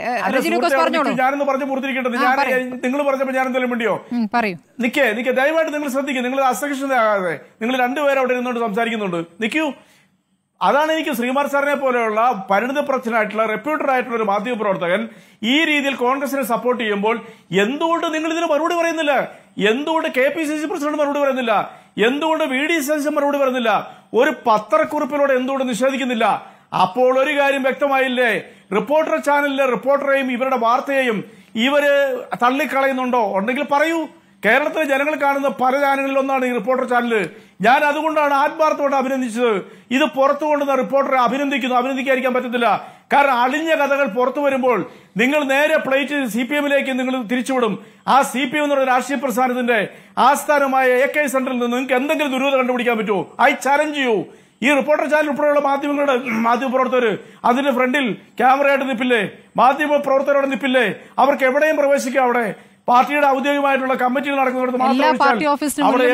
ഞാനൊന്ന് പറഞ്ഞ് പൂർത്തിരിക്കേണ്ടത് ഞാൻ നിങ്ങൾ പറഞ്ഞപ്പോൾ ഞാൻ എന്തെങ്കിലും വേണ്ടിയോ പറയൂ നിക്കേ നിക്കേ ദയവായിട്ട് നിങ്ങൾ ശ്രദ്ധിക്കും നിങ്ങൾ അസഹിഷ്ണുതയാകാതെ നിങ്ങൾ രണ്ടുപേരും അവിടെ ഇരുന്നുകൊണ്ട് സംസാരിക്കുന്നുണ്ട് നിക്കൂ അതാണ് എനിക്ക് ശ്രീമാർ സാറിനെ പോലെയുള്ള പരിണിതപ്രച്ഛനായിട്ടുള്ള റെപ്യൂട്ടഡ് ആയിട്ടുള്ള ഒരു മാധ്യമ പ്രവർത്തകൻ ഈ രീതിയിൽ കോൺഗ്രസിനെ സപ്പോർട്ട് ചെയ്യുമ്പോൾ എന്തുകൊണ്ട് നിങ്ങൾ ഇതിന് മറുപടി പറയുന്നില്ല എന്തുകൊണ്ട് K P C C president മറുപടി പറയുന്നില്ല എന്തുകൊണ്ട് വി ഡി സി മറുപടി പറയുന്നില്ല ഒരു പത്രക്കുറിപ്പിലൂടെ എന്തുകൊണ്ട് നിഷേധിക്കുന്നില്ല അപ്പോൾ ഒരു കാര്യം വ്യക്തമായില്ലേ റിപ്പോർട്ടർ ചാനലിലെ റിപ്പോർട്ടറെയും ഇവരുടെ വാർത്തയെയും ഇവര് തള്ളിക്കളയുന്നുണ്ടോ ഉണ്ടെങ്കിൽ പറയൂ കേരളത്തിലെ ജനങ്ങൾ കാണുന്ന പല ചാനലുകളിൽ ഒന്നാണ് ഈ റിപ്പോർട്ടർ ചാനൽ ഞാൻ അതുകൊണ്ടാണ് ആത്മാർത്ഥമായിട്ട് അഭിനന്ദിച്ചത് ഇത് പുറത്തു കൊണ്ടുവന്ന റിപ്പോർട്ടറെ അഭിനന്ദിക്കുന്നു അഭിനന്ദിക്കാതിരിക്കാൻ പറ്റത്തില്ല കാരണം അളിഞ്ഞ കഥകൾ പുറത്തു വരുമ്പോൾ നിങ്ങൾ നേരെ പ്ലേറ്റ് സി പി എമ്മിലേക്ക് നിങ്ങൾ തിരിച്ചുവിടും ആ സി പി എം എന്നുള്ള രാഷ്ട്രീയ പ്രസ്ഥാനത്തിന്റെ ആസ്ഥാനമായ എ കെ സെന്ററിൽ നിന്ന് നിങ്ങൾക്ക് എന്തെങ്കിലും ദുരൂഹത കണ്ടുപിടിക്കാൻ പറ്റുമോ ഐ ചലഞ്ച് യു ഈ റിപ്പോർട്ടർ ചാനൽ ഉൾപ്പെടെയുള്ള മാധ്യമങ്ങളുടെ പ്രവർത്തകർ അതിന്റെ ഫ്രണ്ടിൽ ക്യാമറയായിട്ട് നിൽപ്പില്ലേ മാധ്യമ പ്രവർത്തകരോട് നിൽപ്പില്ലേ അവർക്ക് എവിടെയും പ്രവേശിക്കാം അവിടെ പാർട്ടിയുടെ ഔദ്യോഗികമായിട്ടുള്ള കമ്മിറ്റികൾ നടക്കുന്നിടത്ത് മാത്രം അവിടെ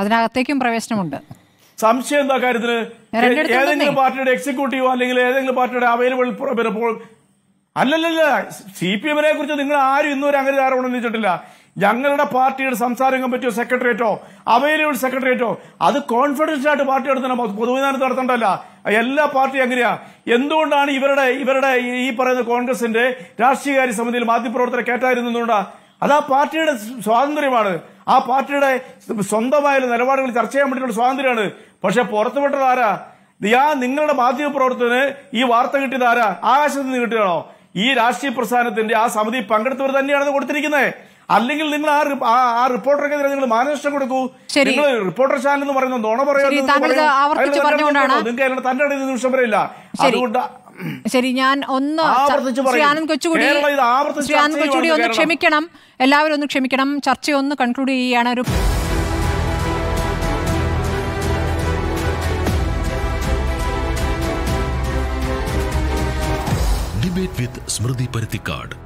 അതിനകത്തേക്കും പ്രവേശനമുണ്ട് സംശയം എന്താ കാര്യത്തിന് ഏതെങ്കിലും പാർട്ടിയുടെ എക്സിക്യൂട്ടീവോ അല്ലെങ്കിൽ ഏതെങ്കിലും പാർട്ടിയുടെ അവൈലബിൾ അല്ലല്ലല്ല സി പി എമ്മിനെ കുറിച്ച് നിങ്ങൾ ആരും ഇന്നുവരെ അങ്ങനെ ആരും ഉണർന്നിച്ചിട്ടില്ല ഞങ്ങളുടെ പാർട്ടിയുടെ സംസ്ഥാന പറ്റിയോ സെക്രട്ടേറിയറ്റോ അവൈലബിൾ സെക്രട്ടേറിയറ്റോ അത് കോൺഫിഡൻസ് ആയിട്ട് പാർട്ടി എടുത്തണം പൊതുവിധാനത്ത് നടത്തണ്ടല്ല എല്ലാ പാർട്ടിയും അങ്ങനെയാ എന്തുകൊണ്ടാണ് ഇവരുടെ ഇവരുടെ ഈ പറയുന്ന കോൺഗ്രസിന്റെ രാഷ്ട്രീയകാര്യ സമിതിയിൽ മാധ്യമപ്രവർത്തകരെ കേട്ടായിരുന്നതുകൊണ്ടാ അത് ആ പാർട്ടിയുടെ സ്വാതന്ത്ര്യമാണ് ആ പാർട്ടിയുടെ സ്വന്തമായ നിലപാടുകൾ ചർച്ച ചെയ്യാൻ വേണ്ടിയിട്ടുള്ള സ്വാതന്ത്ര്യമാണ് പക്ഷെ പുറത്തുവിട്ടത് ആരാ നിങ്ങളുടെ മാധ്യമപ്രവർത്തകന് ഈ വാർത്ത കിട്ടിയത് ആരാ ആകാശത്ത് നിന്ന് കിട്ടിയതാണോ ഈ രാഷ്ട്രീയ പ്രസ്ഥാനത്തിന്റെ ആ സമിതി പങ്കെടുത്തവർ തന്നെയാണ് കൊടുത്തിരിക്കുന്നത് അല്ലെങ്കിൽ നിങ്ങൾ ആ ആ റിപ്പോർട്ടർക്കെതിരെ നിങ്ങൾ മാനനഷ്ടം കൊടുക്കൂ നിങ്ങൾ റിപ്പോർട്ടർ ചാനൽ എന്ന് പറയുന്നത് നോണ പറയുന്നത് നിങ്ങൾക്ക് അതിനുള്ള തന്റെ അടുത്ത് നിമിഷം വരെ അതുകൊണ്ട് ശരി ഞാൻ ഒന്ന് ശ്രീ കൊച്ചുകൂടി ശ്രീ കൊച്ചുകൂടി ഒന്ന് ക്ഷമിക്കണം എല്ലാവരും ഒന്ന് ക്ഷമിക്കണം ചർച്ച ഒന്ന് കൺക്ലൂഡ് ചെയ്യുകയാണ് ഒരു ഡിബേറ്റ് വിത്ത് സ്മൃതി പരുത്തിക്കാട്